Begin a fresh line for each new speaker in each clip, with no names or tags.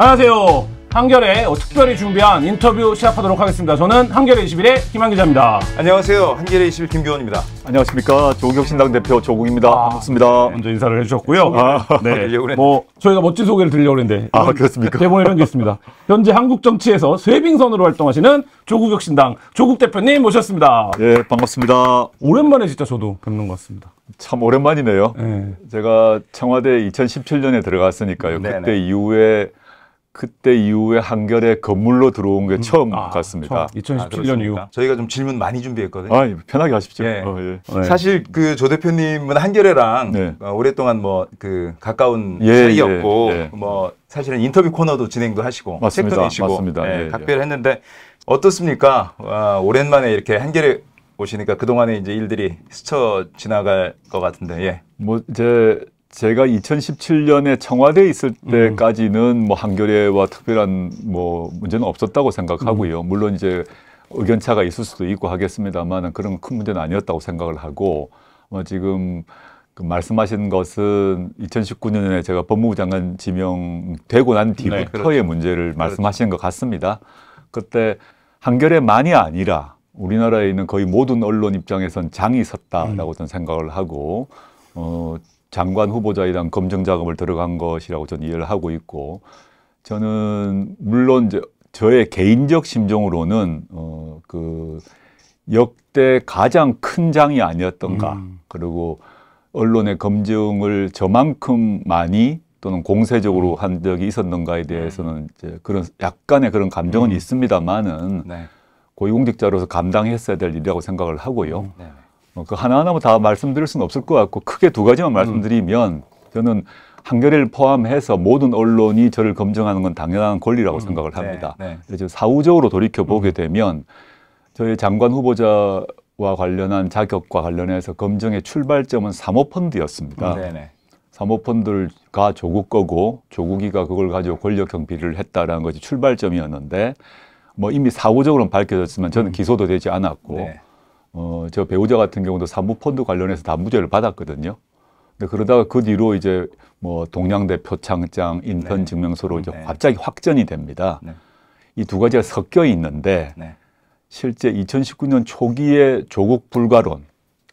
안녕하세요. 한결에 특별히 준비한 인터뷰 시작하도록 하겠습니다. 저는 한결의 21의
김한 기자입니다. 안녕하세요. 한결의
21 김교원입니다. 안녕하십니까. 조국 혁 신당 대표 조국입니다. 아, 반갑습니다. 네, 먼저 인사를 해주셨고요. 아, 네. 아, 뭐 저희가 멋진 소개를 드리려고 했는데 아 그렇습니까?
대본에 이런 게 있습니다. 현재 한국 정치에서 쇠빙선으로 활동하시는 조국 혁신당 조국 대표님 모셨습니다.
예, 반갑습니다.
오랜만에 진짜 저도 뵙는 것 같습니다.
참 오랜만이네요. 네. 제가 청와대 2017년에 들어갔으니까요. 네네. 그때 네. 이후에 그때 이후에 한결에 건물로 들어온 게 음. 처음 아, 같습니다. 2017년 아, 이후. 저희가
좀 질문 많이 준비했거든요. 아,
편하게 하십시오. 예. 어, 예. 네. 사실
그 조 대표님은 한결에랑 네. 어, 오랫동안 뭐 그 가까운 예, 사이였고 예, 예. 뭐 사실은 인터뷰 코너도 진행도 하시고 맞습니다. 책도 내시고 예, 예, 각별히 했는데 어떻습니까? 와, 오랜만에 이렇게 한결에 오시니까 그동안에 이제 일들이 스쳐 지나갈 것 같은데. 예.
뭐 이제 제가 2017년에 청와대에 있을 음. 때까지는 뭐 한겨레와 특별한 뭐 문제는 없었다고 생각하고요. 음. 물론 이제 의견차가 있을 수도 있고 하겠습니다만 그런 큰 문제는 아니었다고 생각을 하고 어, 지금 그 말씀하신 것은 2019년에 제가 법무부 장관 지명되고 난 네, 뒤부터의 네, 그렇죠. 문제를 그렇죠. 말씀하신 그렇죠. 것 같습니다. 그때 한겨레만이 아니라 우리나라에 있는 거의 모든 언론 입장에선 장이 섰다라고 저는 음. 생각을 하고 어, 장관 후보자에 대한 검증 작업을 들어간 것이라고 저는 이해를 하고 있고 저는 물론 이 저의 개인적 심정으로는 어, 그 역대 가장 큰 장이 아니었던가 음. 그리고 언론의 검증을 저만큼 많이 또는 공세적으로 음. 한 적이 있었는가에 대해서는 음. 이제 그런 약간의 그런 감정은 음. 있습니다만은 네. 고위공직자로서 감당했어야 될 일이라고 생각을 하고요. 음. 네. 뭐 그 하나하나 다 말씀드릴 수는 없을 것 같고 크게 두 가지만 음. 말씀드리면 저는 한겨레를 포함해서 모든 언론이 저를 검증하는 건 당연한 권리라고 음, 생각을 네, 합니다. 네, 네. 사후적으로 돌이켜 보게 음. 되면 저희 장관 후보자와 관련한 자격과 관련해서 검증의 출발점은 사모펀드였습니다. 음, 네, 사모펀드가 조국 거고 조국이가 그걸 가지고 권력형 비리를 했다라는 것이 출발점이었는데 뭐 이미 사후적으로는 밝혀졌지만 저는 음. 기소도 되지 않았고 네. 어, 저 배우자 같은 경우도 사모펀드 관련해서 단무죄를 받았거든요. 근데 그러다가 그 뒤로 이제 뭐 동양대 표창장, 인턴 네. 증명서로 이제 네. 갑자기 확전이 됩니다. 네. 이두 가지가 섞여 있는데 네. 실제 2019년 초기에 조국 불가론,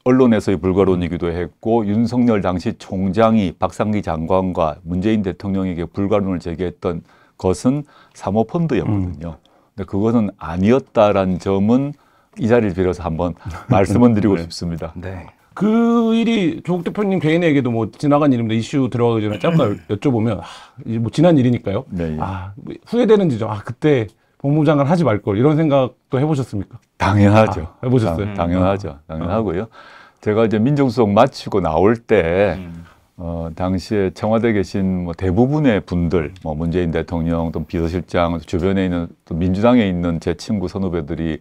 언론에서의 불가론이기도 했고 윤석열 당시 총장이 박상기 장관과 문재인 대통령에게 불가론을 제기했던 것은 사모펀드였거든요. 음. 근데 그것은 아니었다란 점은 이 자리를 빌어서 한번 말씀을 드리고 네. 싶습니다. 네.
그 일이 조국 대표님 개인에게도 뭐 지나간 일입니다. 이슈 들어가기 전에 잠깐 음. 여쭤보면 아, 뭐 지난 일이니까요. 네, 예. 아 뭐 후회되는 지점. 아 그때 법무장관 하지 말걸 이런 생각도 해보셨습니까? 당연하죠. 아, 해보셨어요? 당, 연하죠
아. 당연하고요. 제가 이제 민정수석 마치고 나올 때 음. 어, 당시에 청와대 계신 뭐 대부분의 분들, 뭐 문재인 대통령, 또 비서실장, 주변에 있는 또 민주당에 있는 제 친구 선후배들이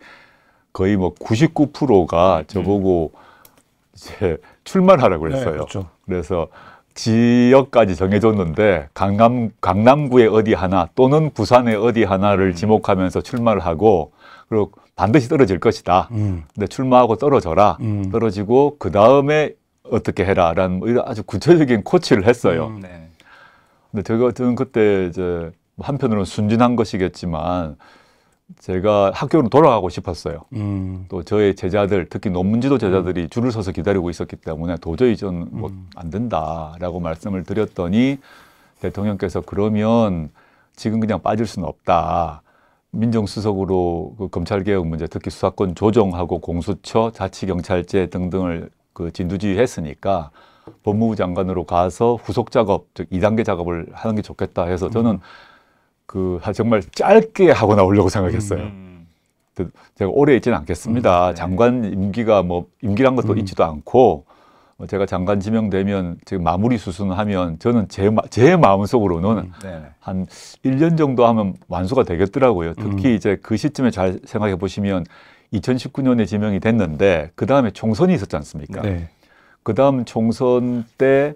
거의 뭐 99%가 저보고 음. 이제 출마하라고 그랬어요. 네, 그렇죠. 그래서 지역까지 정해줬는데 강남 강남구에 어디 하나 또는 부산에 어디 하나를 음. 지목하면서 출마를 하고 그리고 반드시 떨어질 것이다. 음. 근데 출마하고 떨어져라. 음. 떨어지고 그 다음에 어떻게 해라라는 뭐 아주 구체적인 코치를 했어요. 음, 네. 근데 제가 저는 그때 이제 한편으로는 순진한 것이겠지만 제가 학교로 돌아가고 싶었어요. 음. 또 저의 제자들, 특히 논문지도 제자들이 줄을 서서 기다리고 있었기 때문에 도저히 전안 뭐 음. 된다라고 말씀을 드렸더니 대통령께서 그러면 지금 그냥 빠질 수는 없다. 민정수석으로 그 검찰개혁 문제, 특히 수사권 조정하고 공수처, 자치경찰제 등등을 그 진두지휘했으니까 법무부 장관으로 가서 후속 작업, 즉 2단계 작업을 하는 게 좋겠다 해서 저는 음. 그 정말 짧게 하고 나오려고 생각했어요. 음. 음. 제가 오래 있지는 않겠습니다. 음, 네. 장관 임기가 뭐 임기란 것도 음. 있지도 않고 뭐 제가 장관 지명되면 지금 마무리 수순하면 저는 제, 제 마음속으로는 음, 네, 네. 한 1년 정도 하면 완수가 되겠더라고요. 특히 음. 이제 그 시점에 잘 생각해 보시면 2019년에 지명이 됐는데 그 다음에 총선이 있었지 않습니까? 네. 그 다음 총선 때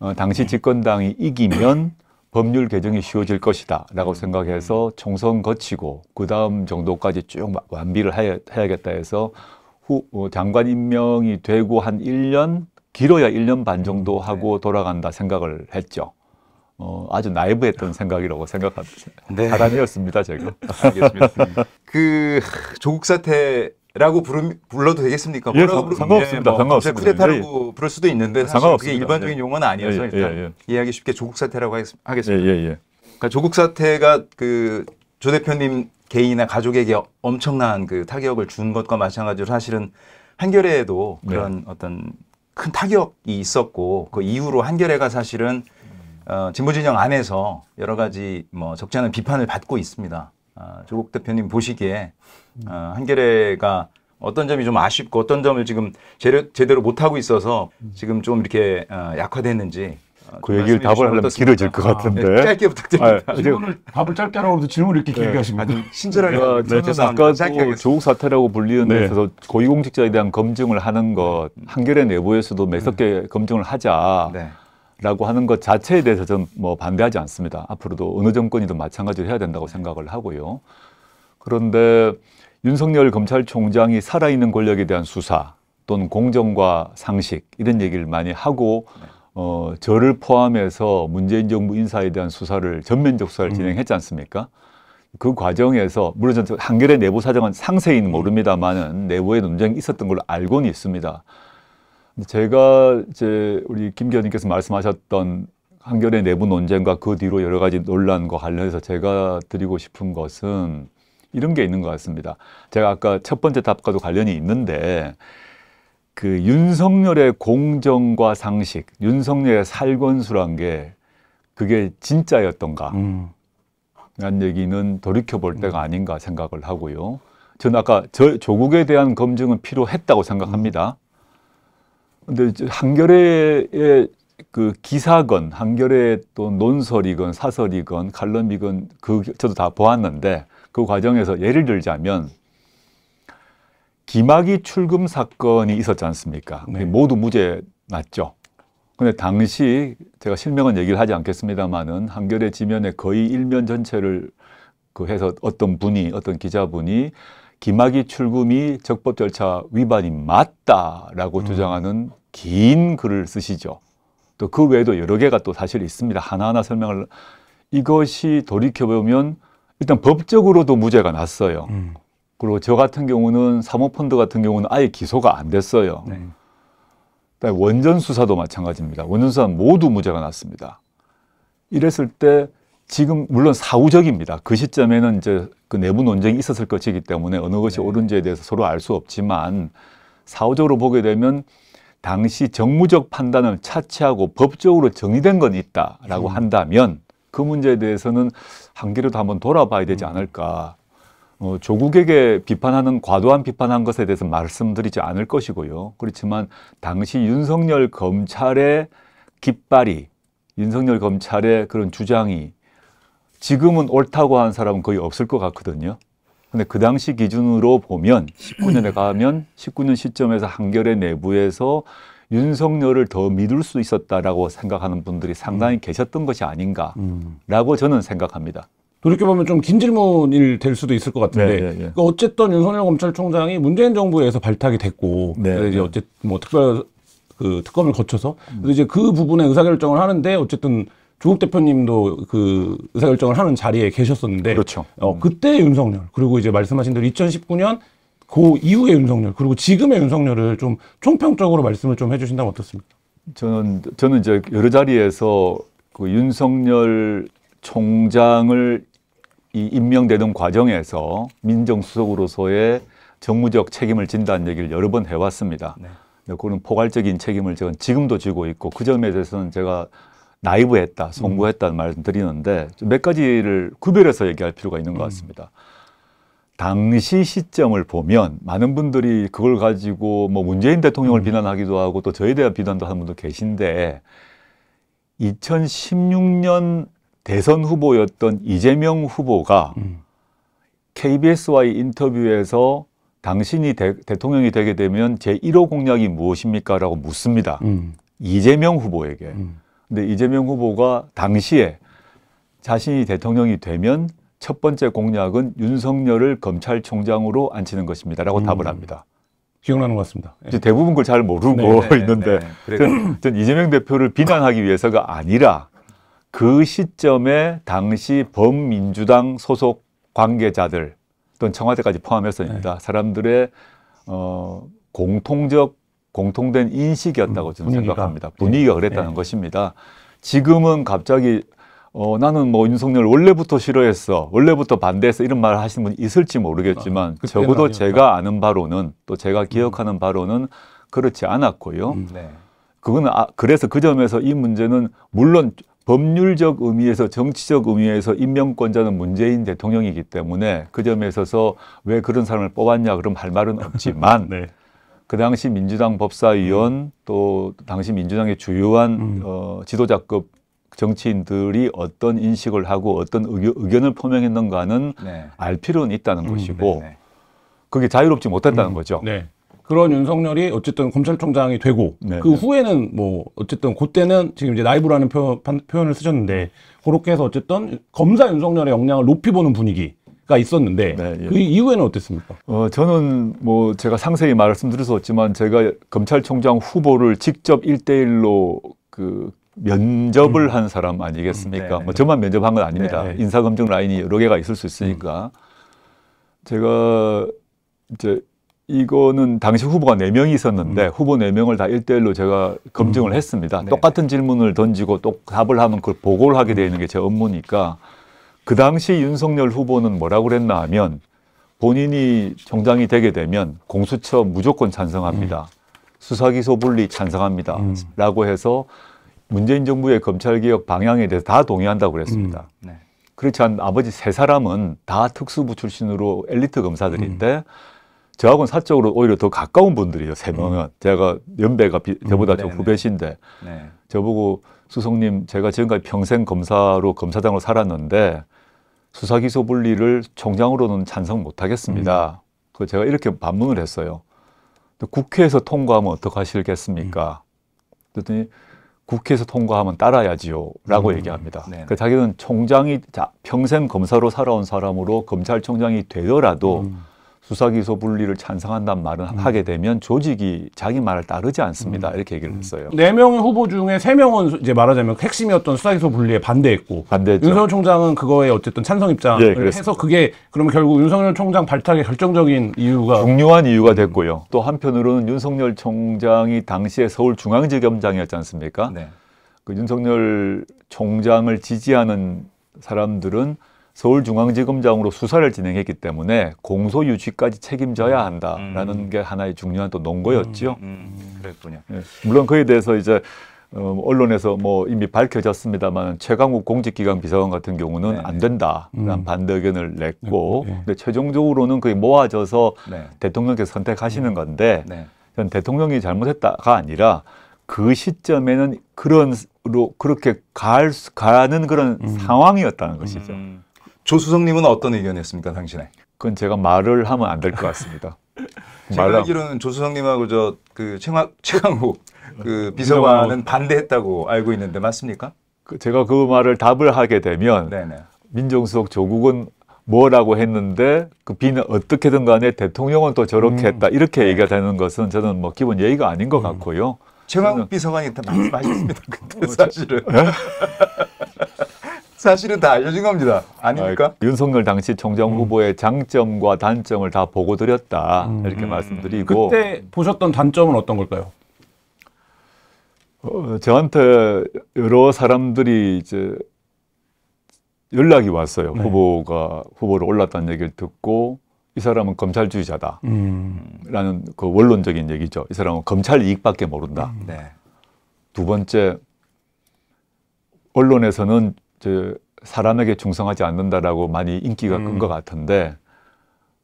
어, 당시 네. 집권당이 이기면 법률 개정이 쉬워질 것이다 라고 생각해서 음. 총선 거치고 그 다음 정도까지 쭉 완비를 해야, 해야겠다 해서 후, 어, 장관 임명이 되고 한 1년 길어야 1년 반 정도 네. 하고 돌아간다 생각을 했죠. 어, 아주 나이브했던 생각이라고 생각한 네. 사람이었습니다, 제가. 알겠습니다. 음. 그 조국 사태
라고 부름, 불러도 되겠습니까? 예, 사, 부르, 상관없습니다. 예, 뭐 상관없습니다. 쿠데타라고 예, 예. 부를 수도 있는데 사실 그게 일반적인 예. 용어는 아니어서 예, 예, 일단 이해하기 쉽게 조국 사태라고 하겠습니다. 그러니까 조국 사태가 그 조 대표님 개인이나 가족에게 엄청난 그 타격을 준 것과 마찬가지로 사실은 한겨레에도 네. 그런 네. 어떤 큰 타격이 있었고 그 이후로 한겨레가 사실은 어, 진보 진영 안에서 여러 가지 뭐 적지 않은 비판을 받고 있습니다. 어, 조국 대표님 보시기에 어, 한겨레가 어떤 점이 좀 아쉽고 어떤 점을 지금 제대로, 제대로 못하고 있어서 지금 좀 이렇게 어, 약화됐는지
그 얘기를 답을 하려면 길어질 것 아, 같은데. 아, 네, 짧게 부탁드립니다. 아, 질문을 답을 짧게 하라고 하면 질문을 이렇게 길게 네. 하시면 아절하게 네, 네 제 아까 조국 사태라고 불리는 네. 데서 고위공직자에 대한 검증을 하는 것 한겨레 내부에서도 매섭게 검증을 하자. 네. 라고 하는 것 자체에 대해서 저는 뭐 반대하지 않습니다. 앞으로도 어느 정권이든 마찬가지로 해야 된다고 생각을 하고요. 그런데 윤석열 검찰총장이 살아있는 권력에 대한 수사 또는 공정과 상식 이런 얘기를 많이 하고 어, 저를 포함해서 문재인 정부 인사에 대한 수사를 전면적 수사를 음. 진행했지 않습니까? 그 과정에서 물론 저는 한겨레 내부 사정은 상세히는 모릅니다만은 내부의 논쟁이 있었던 걸로 알고는 있습니다. 제가 이제 우리 김기현님께서 말씀하셨던 한결의 내부 논쟁과 그 뒤로 여러 가지 논란과 관련해서 제가 드리고 싶은 것은 이런 게 있는 것 같습니다. 제가 아까 첫 번째 답과도 관련이 있는데 그 윤석열의 공정과 상식, 윤석열의 살건수란 게 그게 진짜였던가? 음. 라는 얘기는 돌이켜 볼 때가 음. 아닌가 생각을 하고요. 저는 아까 저, 조국에 대한 검증은 필요했다고 생각합니다. 음. 근데 한겨레의 그 기사건, 한겨레 또 논설이건 사설이건 칼럼이건 그 저도 다 보았는데 그 과정에서 예를 들자면 기막이 출금 사건이 있었지 않습니까? 네. 모두 무죄 났죠. 근데 당시 제가 실명은 얘기를 하지 않겠습니다만은 한겨레 지면에 거의 일면 전체를 그 해서 어떤 분이 어떤 기자분이 기막이 출금이 적법 절차 위반이 맞다라고 음. 주장하는 긴 글을 쓰시죠. 또 그 외에도 여러 개가 또 사실 있습니다. 하나하나 설명을 이것이 돌이켜 보면 일단 법적으로도 무죄가 났어요. 음. 그리고 저 같은 경우는 사모펀드 같은 경우는 아예 기소가 안 됐어요. 네. 원전 수사도 마찬가지입니다. 원전 수사 모두 무죄가 났습니다. 이랬을 때 지금 물론 사후적입니다. 그 시점에는 이제 그 내부 논쟁이 있었을 것이기 때문에 어느 것이 네. 옳은지에 대해서 서로 알 수 없지만 사후적으로 보게 되면 당시 정무적 판단을 차치하고 법적으로 정의된 건 있다라고 음. 한다면 그 문제에 대해서는 한계로도 한번 돌아봐야 되지 음. 않을까. 어, 조국에게 비판하는 과도한 비판한 것에 대해서 말씀드리지 않을 것이고요. 그렇지만 당시 윤석열 검찰의 깃발이 윤석열 검찰의 그런 주장이 지금은 옳다고 하는 사람은 거의 없을 것 같거든요. 근데 그 당시 기준으로 보면 19년에 음. 가면 19년 시점에서 한겨레 내부에서 윤석열을 더 믿을 수 있었다라고 생각하는 분들이 상당히 음. 계셨던 것이 아닌가라고 음. 저는 생각합니다.
돌이켜보면 좀 긴 질문일 될 수도 있을 것 같은데 네, 네, 네. 그러니까 어쨌든 윤석열 검찰총장이 문재인 정부에서 발탁이 됐고 네, 이제 네. 어쨌든 뭐 특별 그 특검을 거쳐서 음. 이제 그 부분에 의사결정을 하는데 어쨌든 조국 대표님도 그 의사결정을 하는 자리에 계셨었는데 그렇죠. 어, 그때 윤석열 그리고 이제 말씀하신 대로 2019년 그 이후의 윤석열 그리고 지금의 윤석열을 좀 총평적으로 말씀을 좀 해주신다면 어떻습니까?
저는 저는 이제 여러 자리에서 그 윤석열 총장을 이 임명되는 과정에서 민정수석으로서의 정무적 책임을 진다는 얘기를 여러 번 해왔습니다. 네. 그런 포괄적인 책임을 지금도 지고 있고 그 점에 대해서는 제가 나이브했다, 송구했다는 음. 말을 드리는데 몇 가지를 구별해서 얘기할 필요가 있는 것 음. 같습니다. 당시 시점을 보면 많은 분들이 그걸 가지고 뭐 문재인 대통령을 음. 비난하기도 하고 또 저에 대한 비난도 하는 분도 계신데 2016년 대선 후보였던 이재명 후보가 음. KBS와의 인터뷰에서 당신이 대, 통령이 되게 되면 제1호 공약이 무엇입니까? 라고 묻습니다. 음. 이재명 후보에게. 음. 근데 이재명 후보가 당시에 자신이 대통령이 되면 첫 번째 공약은 윤석열을 검찰총장으로 앉히는 것입니다라고 음. 답을 합니다.
기억나는 것 같습니다.
이제 대부분 그걸 잘 모르고 네네, 네, 있는데 전 네, 네. 이재명 대표를 비난하기 위해서가 아니라 그 시점에 당시 범민주당 소속 관계자들 또는 청와대까지 포함해서입니다. 네. 사람들의 어, 공통적 공통된 인식이었다고 음, 저는 분위기가. 생각합니다. 분위기가 네. 그랬다는 네. 것입니다. 지금은 갑자기 어, 나는 뭐 윤석열 원래부터 싫어했어, 원래부터 반대했어 이런 말을 하시는 분이 있을지 모르겠지만 아, 적어도 아니었다. 제가 아는 바로는 또 제가 음. 기억하는 바로는 그렇지 않았고요. 음, 네. 그건 아, 그래서 그 점에서 이 문제는 물론 법률적 의미에서 정치적 의미에서 임명권자는 문재인 대통령이기 때문에 그 점에 있어서 왜 그런 사람을 뽑았냐 그럼 할 말은 없지만 네. 그 당시 민주당 법사위원 음. 또 당시 민주당의 주요한 음. 어, 지도자급 정치인들이 어떤 인식을 하고 어떤 의견, 을 표명했는가는 네. 알 필요는 있다는 음, 것이고 네네. 네. 그게 자유롭지 못했다는 음, 거죠.
네. 그런 윤석열이 어쨌든 검찰총장이 되고 네그 네. 후에는 뭐 어쨌든 그때는 지금 이제 라이브라는 표 표현을 쓰셨는데 그렇게 해서 어쨌든 검사 윤석열의 역량을
높이 보는 분위기 가 있었는데 네, 예. 그 이후에는 어땠습니까? 어, 저는 뭐 제가 상세히 말씀드릴 수 없지만 제가 검찰총장 후보를 직접 일대일로그 면접을 음. 한 사람 아니겠습니까? 음, 네. 뭐 저만 면접한 건 아닙니다. 네, 네. 인사검증 라인이 여러 개가 있을 수 있으니까 음. 제가 이제 이거는 당시 후보가 네명이 있었는데 음. 후보 네명을다일대일로 제가 검증을 음. 했습니다. 네. 똑같은 질문을 던지고 또 답을 하면 그걸 보고를 하게 되는 게 제 업무니까 그 당시 윤석열 후보는 뭐라고 그랬나 하면 본인이 정당이 되게 되면 공수처 무조건 찬성합니다. 음. 수사기소 분리 찬성합니다. 음. 라고 해서 문재인 정부의 검찰개혁 방향에 대해서 다 동의한다고 그랬습니다. 음. 네. 그렇지 않은 나머지 세 사람은 다 특수부 출신으로 엘리트 검사들인데 음. 저하고는 사적으로 오히려 더 가까운 분들이에요. 세 음. 명은 제가 연배가 비, 음, 저보다 음, 좀 네. 후배신데 네. 저보고 수석님 제가 지금까지 평생 검사로 검사장으로 살았는데 수사기소 분리를 총장으로는 찬성 못하겠습니다. 음. 그 제가 이렇게 반문을 했어요. 국회에서 통과하면 어떡하시겠습니까 음. 그랬더니 국회에서 통과하면 따라야지요라고 음. 얘기합니다. 네. 그 자기는 총장이 자, 평생 검사로 살아온 사람으로 검찰총장이 되더라도 음. 수사기소 분리를 찬성한다는 말을 음. 하게 되면 조직이 자기 말을 따르지 않습니다. 음. 이렇게 얘기를 음. 했어요.
네 명의 후보 중에 세 명은 이제 말하자면 핵심이었던 수사기소 분리에 반대했고 반대했죠. 윤석열 총장은 그거에 어쨌든 찬성 입장을 예, 해서
그게 그러면 결국 윤석열 총장 발탁의 결정적인 이유가 중요한 이유가 됐고요. 또 한편으로는 윤석열 총장이 당시에 서울중앙지검장이었지 않습니까? 네. 그 윤석열 총장을 지지하는 사람들은 서울중앙지검장으로 수사를 진행했기 때문에 공소 유지까지 책임져야 음. 한다라는 음. 게 하나의 중요한 또 논거였지요.
음, 음, 음, 그랬군요. 예.
물론 그에 대해서 이제 어, 언론에서 뭐 이미 밝혀졌습니다만 최강욱 공직기강 비서관 같은 경우는 네네. 네. 안 된다라는 음. 반대 의견을 냈고 네. 네. 근데 최종적으로는 그게 모아져서 네. 대통령께서 선택하시는 음. 건데 네. 전 대통령이 잘못했다가 아니라 그 시점에는 그런로 그렇게 갈, 가는 그런 음. 상황이었다는 것이죠. 음. 조수석님은 어떤 의견이었습니까, 당신의? 그건 제가 말을 하면 안 될 것 같습니다. 제가 알기로는
조수성님하고 저그 최강욱 그 비서관은 반대했다고
알고 있는데 맞습니까? 그 제가 그 말을 답을 하게 되면 네네. 민정수석 조국은 뭐라고 했는데 그 비는 어떻게든 간에 대통령은 또 저렇게 음. 했다 이렇게 네. 얘기가 되는 것은 저는 뭐 기본 예의가 아닌 것 음. 같고요. 최강욱 비서관이 다 말씀하셨습니다. 그때 어, 사실은. 예? 사실은 다 알려준 겁니다. 아닙니까? 아, 윤석열 당시 총장 음. 후보의 음. 장점과 단점을 다 보고 드렸다. 음. 이렇게 음. 말씀드리고. 그때
보셨던 단점은 어떤
걸까요? 어, 저한테 여러 사람들이 이제 연락이 왔어요. 네. 후보가 후보로 올랐다는 얘기를 듣고 이 사람은 검찰주의자다라는
음.
그 원론적인 얘기죠. 이 사람은 검찰 이익밖에 모른다. 네. 두 번째 언론에서는 저 사람에게 중성하지 않는다라고 많이 인기가 음. 끈것 같은데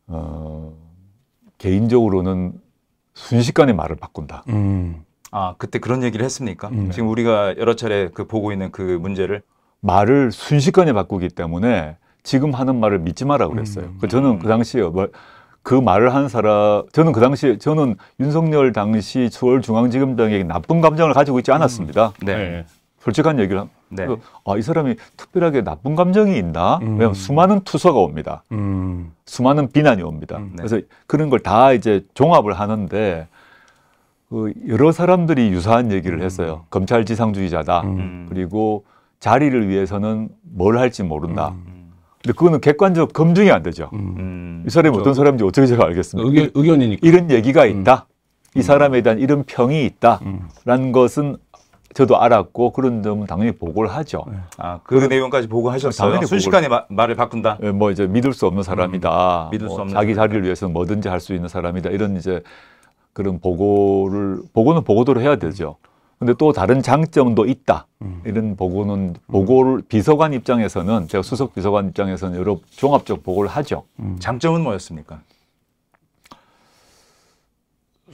어, 개인적으로는 순식간에 말을 바꾼다. 음. 아 그때 그런 얘기를 했습니까? 음. 지금 우리가 여러 차례 그 보고 있는 그 문제를 말을 순식간에 바꾸기 때문에 지금 하는 말을 믿지 마라 음. 그랬어요. 음. 그 저는 그 당시에 뭐, 그 말을 한 사람 저는 그 당시에 저는 윤석열 당시 서울중앙지검장에게 나쁜 감정을 가지고 있지 않았습니다. 음. 네. 네. 솔직한 얘기를 네. 아, 이 사람이 특별하게 나쁜 감정이 있나? 음. 왜냐면 수많은 투서가 옵니다.
음.
수많은 비난이 옵니다. 음, 네. 그래서 그런 걸 다 이제 종합을 하는데 그 여러 사람들이 유사한 얘기를 음. 했어요. 검찰지상주의자다. 음. 음. 그리고 자리를 위해서는 뭘 할지 모른다. 근데 그거는 객관적 검증이 안 되죠. 이 사람이 그렇죠. 어떤 사람인지 어떻게 제가 알겠습니까? 의견, 이니까 이런 얘기가 있다. 이 사람에 대한 이런 평이 있다라는 것은 저도 알았고 그런 점은 당연히 보고를 하죠. 네. 아, 그, 내용까지 보고하셨어요? 당연히 순식간에 마, 말을 바꾼다. 예, 뭐 이제 믿을 수 없는 사람이다. 음, 믿을 수 뭐 없는 자기 사람. 자리를 위해서 뭐든지 할 수 있는 사람이다. 이런 이제 그런 보고를 보고는 보고대로 해야 되죠. 근데 또 다른 장점도 있다. 음. 이런 보고는 보고를 음. 비서관 입장에서는 제가 수석 비서관 입장에서는 여러 종합적 보고를 하죠. 음. 장점은 뭐였습니까?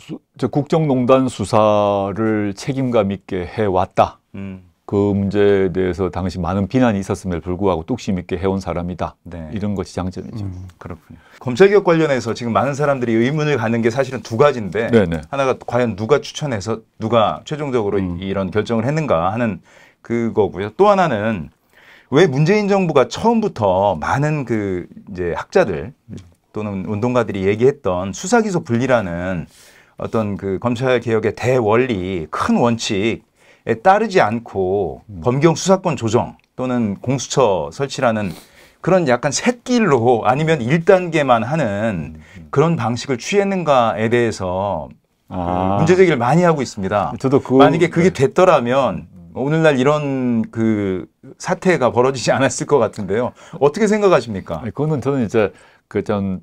수, 국정농단 수사를 책임감 있게 해왔다. 음. 그 문제에 대해서 당시 많은 비난이 있었음에도 불구하고 뚝심 있게 해온 사람이다. 네. 이런 것이 장점이죠. 음, 그렇군요. 검찰개혁 관련해서 지금 많은 사람들이 의문을 갖는 게 사실은 두
가지인데 네네. 하나가 과연 누가 추천해서 누가 최종적으로 음. 이런 결정을 했는가 하는 그거고요. 또 하나는 왜 문재인 정부가 처음부터 많은 그 이제 학자들 또는 운동가들이 얘기했던 수사기소 분리라는 어떤 그 검찰 개혁의 대원리, 큰 원칙에 따르지 않고 범경 수사권 조정 또는 공수처 설치라는 그런 약간 샛길로 아니면 1단계만 하는 그런 방식을 취했는가에 대해서 그 아. 문제 제기를 많이 하고 있습니다. 저도 그 만약에 그게 네. 됐더라면
오늘날 이런 그 사태가 벌어지지 않았을 것 같은데요. 어떻게 생각하십니까? 그거는 저는 이제 그전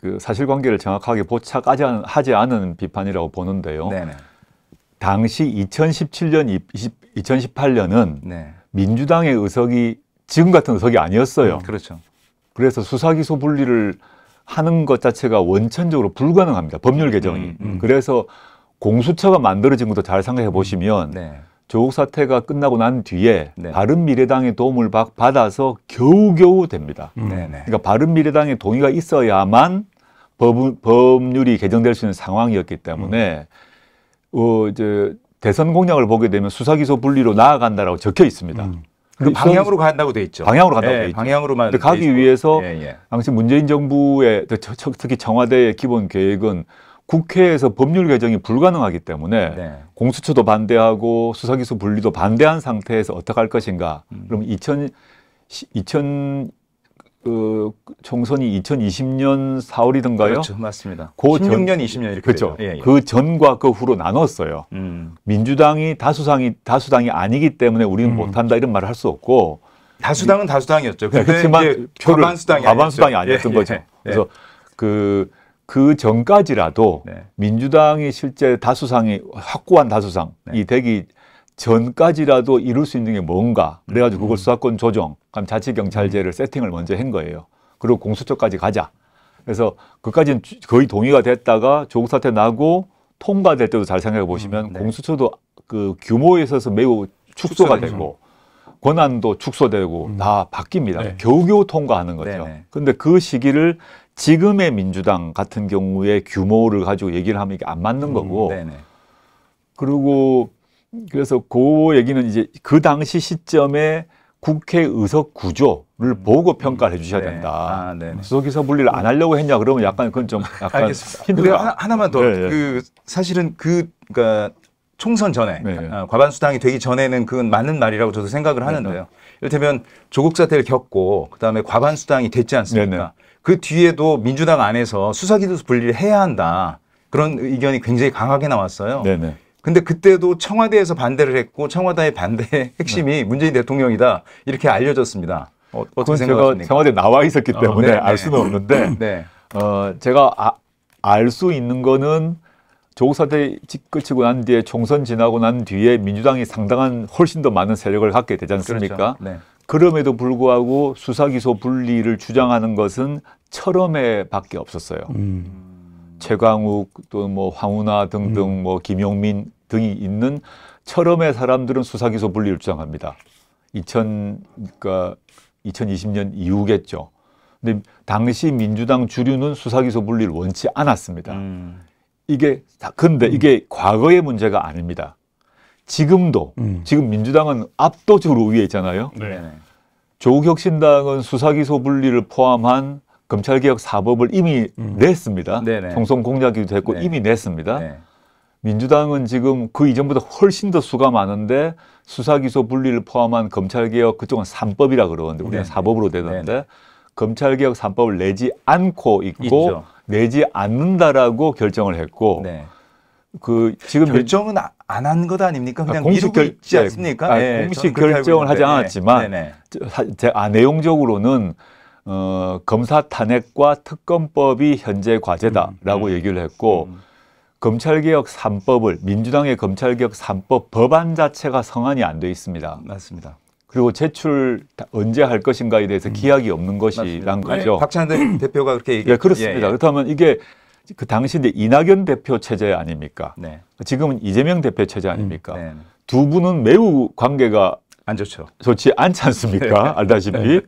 그 사실관계를 정확하게 보착하지 않, 하지 않은 비판이라고 보는데요. 네네. 당시 2017년, 20, 2018년은 네. 민주당의 의석이 지금 같은 의석이 아니었어요. 음, 그렇죠. 그래서 수사기소 분리를 하는 것 자체가 원천적으로 불가능합니다. 법률 개정이. 음, 음. 음. 그래서 공수처가 만들어진 것도 잘 생각해 보시면 네. 조국 사태가 끝나고 난 뒤에 네. 바른 미래당의 도움을 받, 받아서 겨우겨우 됩니다. 음. 네, 네. 그러니까 바른 미래당의 동의가 있어야만 법, 법률이 개정될 수 있는 상황이었기 때문에 음. 어, 이제 대선 공약을 보게 되면 수사기소 분리로 나아간다라고 적혀 있습니다. 음.
그 방향으로 간다고 돼 있죠. 방향으로 간다고 예, 돼 있죠. 방향으로만. 가기 위해서 예,
예. 당시 문재인 정부의 특히 청와대의 기본 계획은 국회에서 법률 개정이 불가능하기 때문에 네. 공수처도 반대하고 수사기소 분리도 반대한 상태에서 어떻게 할 것인가. 음. 그럼 2000, 2000그 어, 총선이 2020년 4월이던가요? 그렇죠,
맞습니다. 그 16년, 전, 20년 이렇게 그렇죠. 예, 예. 그
전과 그 후로 나눴어요. 음. 민주당이 다수당이 다수당이 아니기 때문에 우리는 음. 못한다 이런 말을 할 수 없고 다수당은 다수당이었죠. 네, 그렇지만 표를 과반수당이, 과반수당이 아니었던 예, 거죠. 예, 예. 그래서 그그 전까지라도 네. 민주당이 실제 다수상이 확고한 다수상이 네. 되기 전까지라도 이룰 수 있는 게 뭔가 그래가지고 음. 그걸 수사권 조정, 그다 자치경찰제를 세팅을 먼저 한 거예요. 그리고 공수처까지 가자. 그래서 그까지는 거의 동의가 됐다가 조국 사태 나고 통과될 때도 잘 생각해 보시면 음, 네. 공수처도 그 규모에 있어서 매우 축소가 축소되죠. 되고 권한도 축소되고 음. 다 바뀝니다. 네. 겨우겨우 통과하는 거죠. 네네. 네. 근데 그 시기를 지금의 민주당 같은 경우에 규모를 가지고 얘기를 하면 이게 안 맞는 음, 거고 음, 그리고 그래서 그 얘기는 이제 그 당시 시점에 국회 의석 구조를 음, 보고 음, 평가를 네. 해주셔야 된다. 네. 아, 수석이사 분리를 안 하려고 했냐 그러면 약간 그건 좀 약간 힘들어. 하나, 만 더. 네, 네,
그 사실은 그 그러니까 총선 전에 네. 네. 아, 과반수당이 되기 전에는 그건 맞는 말이라고 저도 생각을 하는데요. 이를테면 조국 사태를 겪고 그다음에 과반 수당이 됐지 않습니까? 네네. 그 뒤에도 민주당 안에서 수사기소 도 분리를 해야 한다. 그런 의견이 굉장히 강하게 나왔어요. 네네. 근데 그때도 청와대에서 반대를 했고 청와대의 반대의 핵심이 네. 문재인 대통령이다 이렇게 알려졌습니다. 어, 그건 제가 청와대
나와 있었기 아, 때문에 어, 알 수는 없는데 네. 어, 제가 아, 알수 있는 거는 조국사태 끝이고 난 뒤에 총선 지나고 난 뒤에 민주당이 상당한 훨씬 더 많은 세력을 갖게 되지 않습니까? 그렇죠. 네. 그럼에도 불구하고 수사기소 분리를 주장하는 것은 철엄에 밖에 없었어요. 음. 최광욱 또 뭐 황운하 등등 음. 뭐 김용민 등이 있는 철엄의 사람들은 수사기소 분리를 주장합니다. 2000, 그러니까 2020년 이후겠죠. 근데 당시 민주당 주류는 수사기소 분리를 원치 않았습니다. 음. 이게 근데 음. 이게 과거의 문제가 아닙니다. 지금도 음. 지금 민주당은 압도적으로 위에 있잖아요. 네. 네. 조국혁신당은 수사기소 분리를 포함한 검찰개혁 사법을 이미 음. 냈습니다. 네, 네. 총선 공약이 됐고 네. 이미 냈습니다. 네. 민주당은 지금 그 이전보다 훨씬 더 수가 많은데 수사기소 분리를 포함한 검찰개혁 그쪽은 삼법이라 그러는데 우리는 사법으로 되는데 검찰개혁 삼법을 내지 않고 있고 있죠. 내지 않는다라고 결정을 했고 네. 그 지금 결정은 아-
안한 것 아닙니까? 그냥 아, 공식 결지 예, 않습니까? 아, 예, 네, 네, 공식 결정을 하지
않았지만 제, 아, 내용적으로는 어, 검사 탄핵과 특검법이 현재 과제다라고 음, 음 얘기를 했고 음. 음. 검찰개혁 3법을 민주당의 검찰개혁 3법 법안 자체가 성안이 안 돼 있습니다. 맞습니다. 그리고 제출 언제 할 것인가에 대해서 음. 기약이 없는 것이란 거죠. 박찬대 음. 대표가 그렇게 얘기했 예, 그렇습니다. 예, 예. 그렇다면 이게 그 당시 이제 이낙연 대표 체제 아닙니까? 네. 지금은 이재명 대표 체제 아닙니까? 음, 네. 두 분은 매우 관계가 안 좋죠. 좋지 않지 않습니까? 네. 알다시피. 네.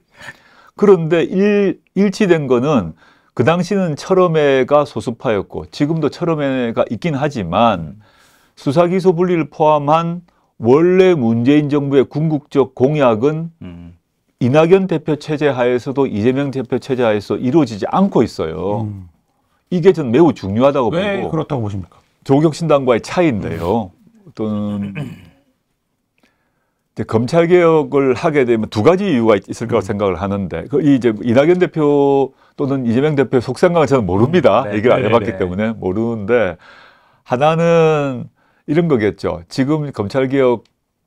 그런데 일, 일치된 거는 그 당시는 철험회가 소수파였고 지금도 철험회가 있긴 하지만 수사기소 분리를 포함한 원래 문재인 정부의 궁극적 공약은 음. 이낙연 대표 체제 하에서도 이재명 대표 체제 하에서 이루어지지 않고 있어요. 음. 이게 전 매우 중요하다고 왜 보고
그렇다고 보십니까?
조국신당과의 차이인데요. 음. 또는 이제 검찰 개혁을 하게 되면 두 가지 이유가 있을 거라고 음. 생각을 하는데 그 이제 이낙연 대표 또는 이재명 대표 의 속상감을 저는 모릅니다. 음. 네, 얘기를 안 네, 해봤기 네, 네. 때문에 모르는데 하나는 이런 거겠죠. 지금 검찰개혁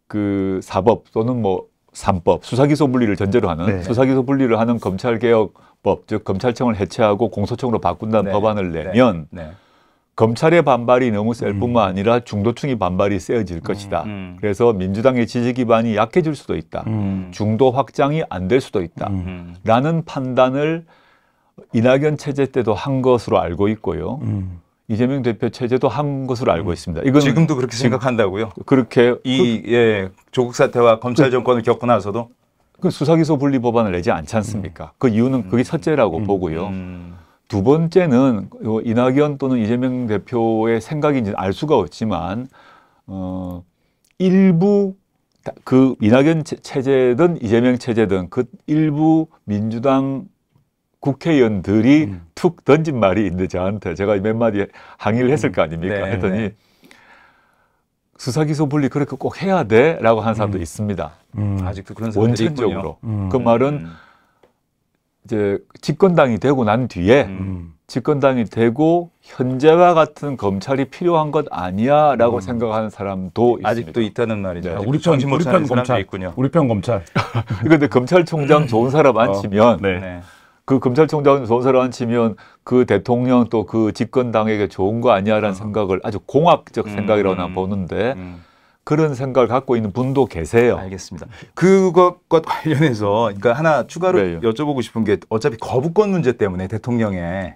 그 사법 또는 뭐 삼법 수사기소 분리를 전제로 하는 네. 수사기소 분리를 하는 검찰개혁법 즉 검찰청을 해체하고 공소청으로 바꾼다는 네. 법안을 네. 내면 네. 검찰의 반발이 너무 셀 음. 뿐만 아니라 중도층이 반발이 세어질 음. 것이다. 음. 그래서 민주당의 지지 기반이 약해질 수도 있다. 음. 중도 확장이 안 될 수도 있다. 음. 라는 판단을 이낙연 체제 때도 한 것으로 알고 있고요. 이재명 대표 체제도 한 것으로 알고 음. 있습니다. 이건 지금도 그렇게 생각한다고요? 그렇게 이 그, 예, 조국 사태와 검찰 그 정권을 겪고 나서도 그 수사기소 분리 법안을 내지 않지 음. 않습니까? 음. 그 이유는 그게 음. 첫째라고 음. 보고요. 음. 두 번째는 그 이낙연 또는 이재명 대표의 생각인지 알 수가 없지만 어, 일부 그 이낙연 체제든 이재명 체제든 그 일부 민주당 국회의원들이 음. 툭 던진 말이 있는데 저한테 제가 몇 마디 항의를 했을 음. 거 아닙니까? 네, 했더니 네. 수사기소 분리 그렇게 꼭 해야 돼라고 한 사람도 음. 있습니다. 음. 아직도 그런 원칙적으로 그 말은 이제 집권당이 되고 난 뒤에 음. 집권당이 되고 현재와 같은 검찰이 필요한 것 아니야라고 음. 생각하는 사람도 아직도 있습니다. 있다는 말이죠. 네. 우리 편, 우리 편 검찰 있군요. 우리 편 검찰. 그런데 검찰총장 좋은 사람 앉히면 어. 네. 네. 그 검찰총장은 소설을 안 치면 그 대통령 또 그 집권당에게 좋은 거 아니야라는 어. 생각을 아주 공학적 음, 생각이라고 난 음, 보는데 음. 그런 생각을 갖고 있는 분도 계세요. 알겠습니다. 그것과 관련해서 그러니까 하나 추가로 네. 예. 여쭤보고 싶은 게 어차피
거부권 문제 때문에 대통령의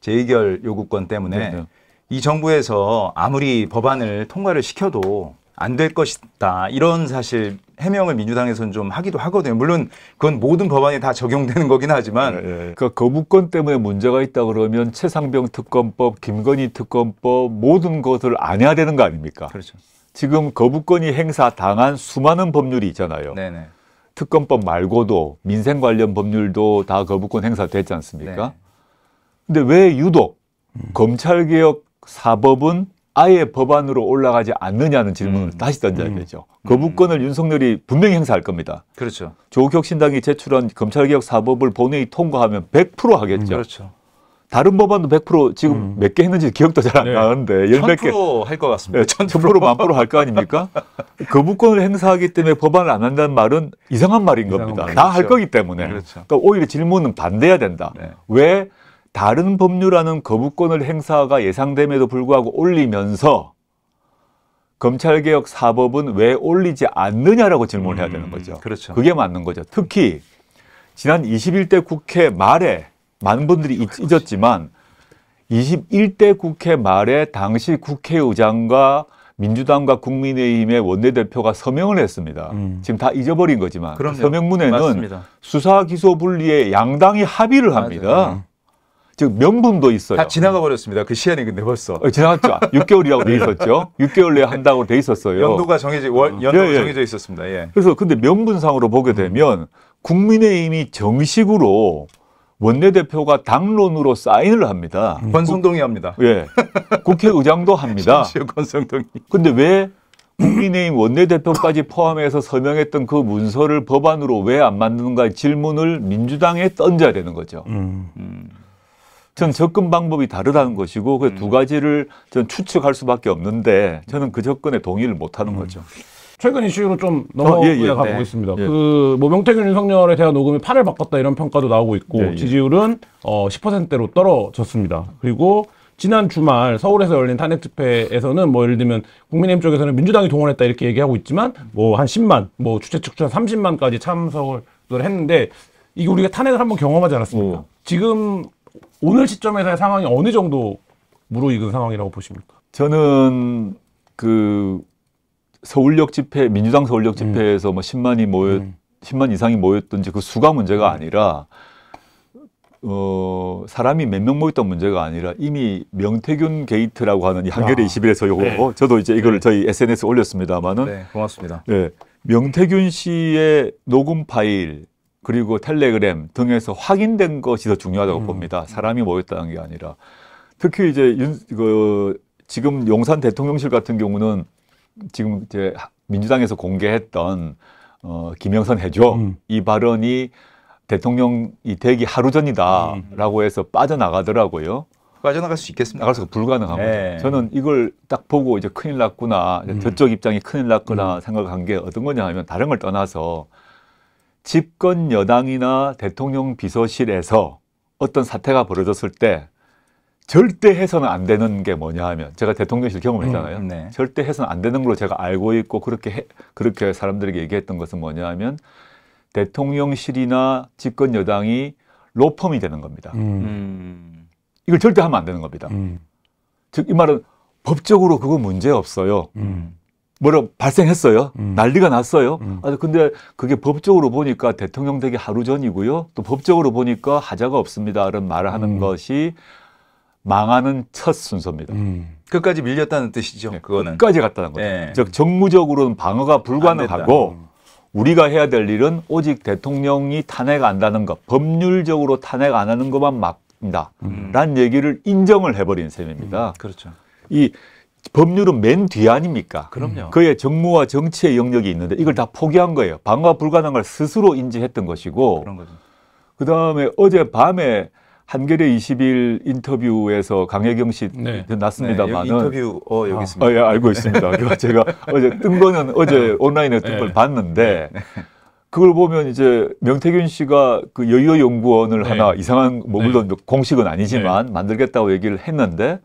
재의결 요구권 때문에 네, 네. 이 정부에서 아무리 법안을 통과를 시켜도 안 될 것이다 이런 사실 해명을 민주당에서는 좀 하기도 하거든요. 물론 그건 모든 법안이 다 적용되는 거긴 하지만 예, 예.
그니까 거부권 때문에 문제가 있다 그러면 최상병 특검법, 김건희 특검법 모든 것을 안 해야 되는 거 아닙니까? 그렇죠. 지금 거부권이 행사 당한 수많은 법률이 있잖아요. 네네. 특검법 말고도 민생 관련 법률도 다 거부권 행사됐지 않습니까? 네. 근데 왜 유독 검찰개혁 사법은 아예 법안으로 올라가지 않느냐는 질문을 음. 다시 던져야 음. 되죠. 그 음. 거부권을 윤석열이 분명히 행사할 겁니다. 그렇죠. 조국혁신당이 제출한 검찰개혁 사법을 본회의 통과하면 100% 하겠죠. 음. 그렇죠. 다른 법안도 100% 지금 음. 몇개 했는지 기억도 잘안 네. 나는데 열몇 개. 1000%할 것 같습니다. 네, 1000% 만프로 할 거 아닙니까? 거부권을 그 행사하기 때문에 법안을 안 한다는 말은 이상한 말인 이상한 겁니다. 다 할 거기 때문에. 그렇죠. 그러니까 오히려 질문은 반대해야 된다. 네. 왜 다른 법률안은 거부권을 행사가 예상됨에도 불구하고 올리면서 검찰개혁 사법은 왜 올리지 않느냐라고 질문을 해야 되는 음, 거죠. 음, 그렇죠. 그게 맞는 거죠. 특히 지난 21대 국회 말에 많은 분들이 잊었지만 21대 국회 말에 당시 국회의장과 민주당과 국민의힘의 원내대표가 서명을 했습니다. 음. 지금 다 잊어버린 거지만 그 서명문에는 맞습니다. 수사 기소 분리에 양당이 합의를 합니다. 맞아요. 네. 지금 명분도 있어요. 다
지나가 버렸습니다. 그 시한이 근데 벌써. 어,
지나갔죠. 6개월이라고 돼 있었죠. 6개월 내에 한다고 돼 있었어요. 연도가 정해져
월, 어. 연도가 예, 예. 정해져 있었습니다. 예.
그래서 근데 명분상으로 보게 되면 음. 국민의힘이 정식으로 원내대표가 당론으로 사인을 합니다. 음. 권성동이 합니다. 예. 국회의장도 합니다. 권성동이. 근데 왜 국민의힘 원내대표까지 포함해서 서명했던 그 문서를 법안으로 왜 안 만드는가 질문을 민주당에 던져야 되는 거죠. 음. 음. 전 접근 방법이 다르다는 것이고 그두 음. 가지를 전 추측할 수밖에 없는데 저는 그 접근에 동의를 못하는 음. 거죠. 최근 이슈로 좀 어, 넘어가 보겠습니다. 예, 예, 네. 예.
그 모명태균 윤석열에 대한 녹음이 팔을 바꿨다 이런 평가도 나오고 있고 예, 지지율은 어 10%대로 떨어졌습니다. 그리고 지난 주말 서울에서 열린 탄핵 집회에서는 뭐 예를 들면 국민의힘 쪽에서는 민주당이 동원했다 이렇게 얘기하고 있지만 뭐한 10만, 뭐 주최 측 추산 30만까지 참석을 했는데 이게 우리가 탄핵을 한번 경험하지 않았습니까? 오. 지금 오늘 시점에서의 상황이 어느 정도 무르익은 상황이라고 보십니까?
저는 그 서울역 집회 민주당 서울역 음. 집회에서 음. 뭐 10만이 모였 음. 10만 이상이 모였든지 그 수가 문제가 음. 아니라 어 사람이 몇 명 모였던 문제가 아니라 이미 명태균 게이트라고 하는 한겨레 2 아. 0에서 요거 네. 저도 이제 이걸 네. 저희 SNS 올렸습니다만은 네, 고맙습니다. 네, 명태균 씨의 녹음 파일 그리고 텔레그램 등에서 확인된 것이 더 중요하다고 음. 봅니다. 사람이 모였다는 게 아니라 특히 이제 윤, 그 지금 용산 대통령실 같은 경우는 지금 이제 민주당에서 공개했던 어, 김영선 해줘 음. 이 발언이 대통령이 되기 하루 전이다라고 음. 해서 빠져나가더라고요. 빠져나갈 수있겠습니다 나갈 수가 불가능한 네. 거죠. 저는 이걸 딱 보고 이제 큰일 났구나, 음. 저쪽 입장이 큰일 났구나 음. 생각한 게 어떤 거냐 하면 다른 걸 떠나서 집권 여당이나 대통령 비서실에서 어떤 사태가 벌어졌을 때 절대 해서는 안 되는 게 뭐냐 하면 제가 대통령실 경험을 음, 했잖아요. 음, 네. 절대 해서는 안 되는 걸로 제가 알고 있고 그렇게 해, 그렇게 사람들에게 얘기했던 것은 뭐냐 하면 대통령실이나 집권 여당이 로펌이 되는 겁니다. 음. 음. 이걸 절대 하면 안 되는 겁니다. 음. 즉이 말은 법적으로 그거 문제 없어요. 음. 뭐라 발생했어요. 음. 난리가 났어요. 음. 아 근데 그게 법적으로 보니까 대통령 되기 하루 전이고요. 또 법적으로 보니까 하자가 없습니다라는 말을 하는 음. 것이 망하는 첫 순서입니다. 음. 끝까지 밀렸다는 뜻이죠. 네, 그거는 끝까지 갔다는 거죠. 네. 즉 정무적으로는 방어가 불가능하고 우리가 해야 될 일은 오직 대통령이 탄핵 안다는 것, 법률적으로 탄핵 안 하는 것만 막는다라는 음. 얘기를 인정을 해버린 셈입니다. 음, 그렇죠. 이 법률은 맨 뒤 아닙니까? 그럼요. 그의 정무와 정치의 영역이 있는데 이걸 다 포기한 거예요. 방과 불가능을 스스로 인지했던 것이고. 그런 거죠. 그 다음에 어제 밤에 한겨레 20일 인터뷰에서 강혜경 씨 네. 났습니다만 네, 인터뷰 어 여기 아, 있습니다. 아, 예, 알고 있습니다. 네. 제가 어제 뜬 거는 어제 네. 온라인에 뜬걸 네. 봤는데 네. 그걸 보면 이제 명태균 씨가 그여의 연구원을 하나 이상한 뭐 물론 공식은 아니지만 만들겠다고 얘기를 했는데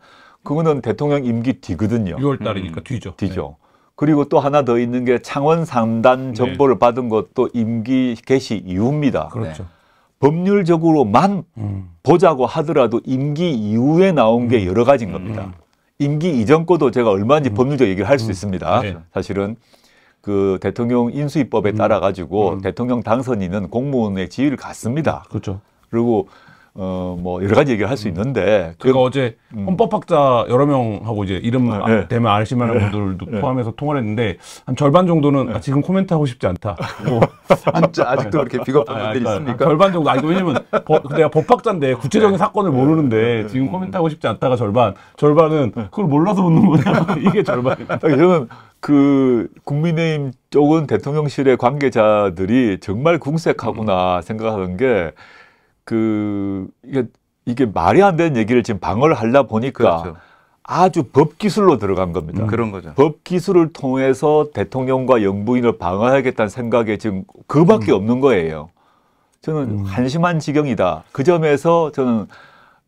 그거는 대통령 임기 뒤거든요. 6월 달이니까 음. 뒤죠. 뒤죠. 네. 그리고 또 하나 더 있는 게 창원 상단 네. 정보를 네. 받은 것도 임기 개시 이후입니다. 그렇죠. 네. 법률적으로만 음. 보자고 하더라도 임기 이후에 나온 음. 게 여러 가지인 겁니다. 음. 임기 이전 것도 제가 얼마인지 음. 법률적 얘기를 할수 음. 있습니다. 네. 사실은 그 대통령 인수위법에 따라 가지고 대통령 당선인은 공무원의 지위를 갖습니다. 그렇죠. 그리고 어, 뭐 여러 가지 얘기를 할수 음. 있는데 제가 그, 어제 음. 헌법학자 여러 명하고 이제
이름 아, 네. 되면 아시만한 네. 분들도 네. 포함해서 통화를 했는데 한 절반 정도는 네. 아, 지금 코멘트 하고 싶지 않다. 뭐.
아직도 그렇게 비겁한 아, 분들이 그러니까, 있습니까? 아, 절반 정도 아니 그 왜냐면
버, 그 내가
법학자인데 구체적인 네. 사건을 네. 모르는데 지금 음. 코멘트 하고 싶지 않다가 절반, 절반은 그걸 몰라서 묻는 거냐 이게 절반입니다. 저는 그 국민의힘 쪽은 대통령실의 관계자들이 정말 궁색하구나 음. 생각하는 게. 그 이게 이게 말이 안 되는 얘기를 지금 방어를 하려 보니까 그렇죠. 아주 법 기술로 들어간 겁니다. 음, 그런 거죠. 법 기술을 통해서 대통령과 영부인을 방어해야겠다는 생각에 지금 그밖에 음. 없는 거예요. 저는 음. 한심한 지경이다. 그 점에서 저는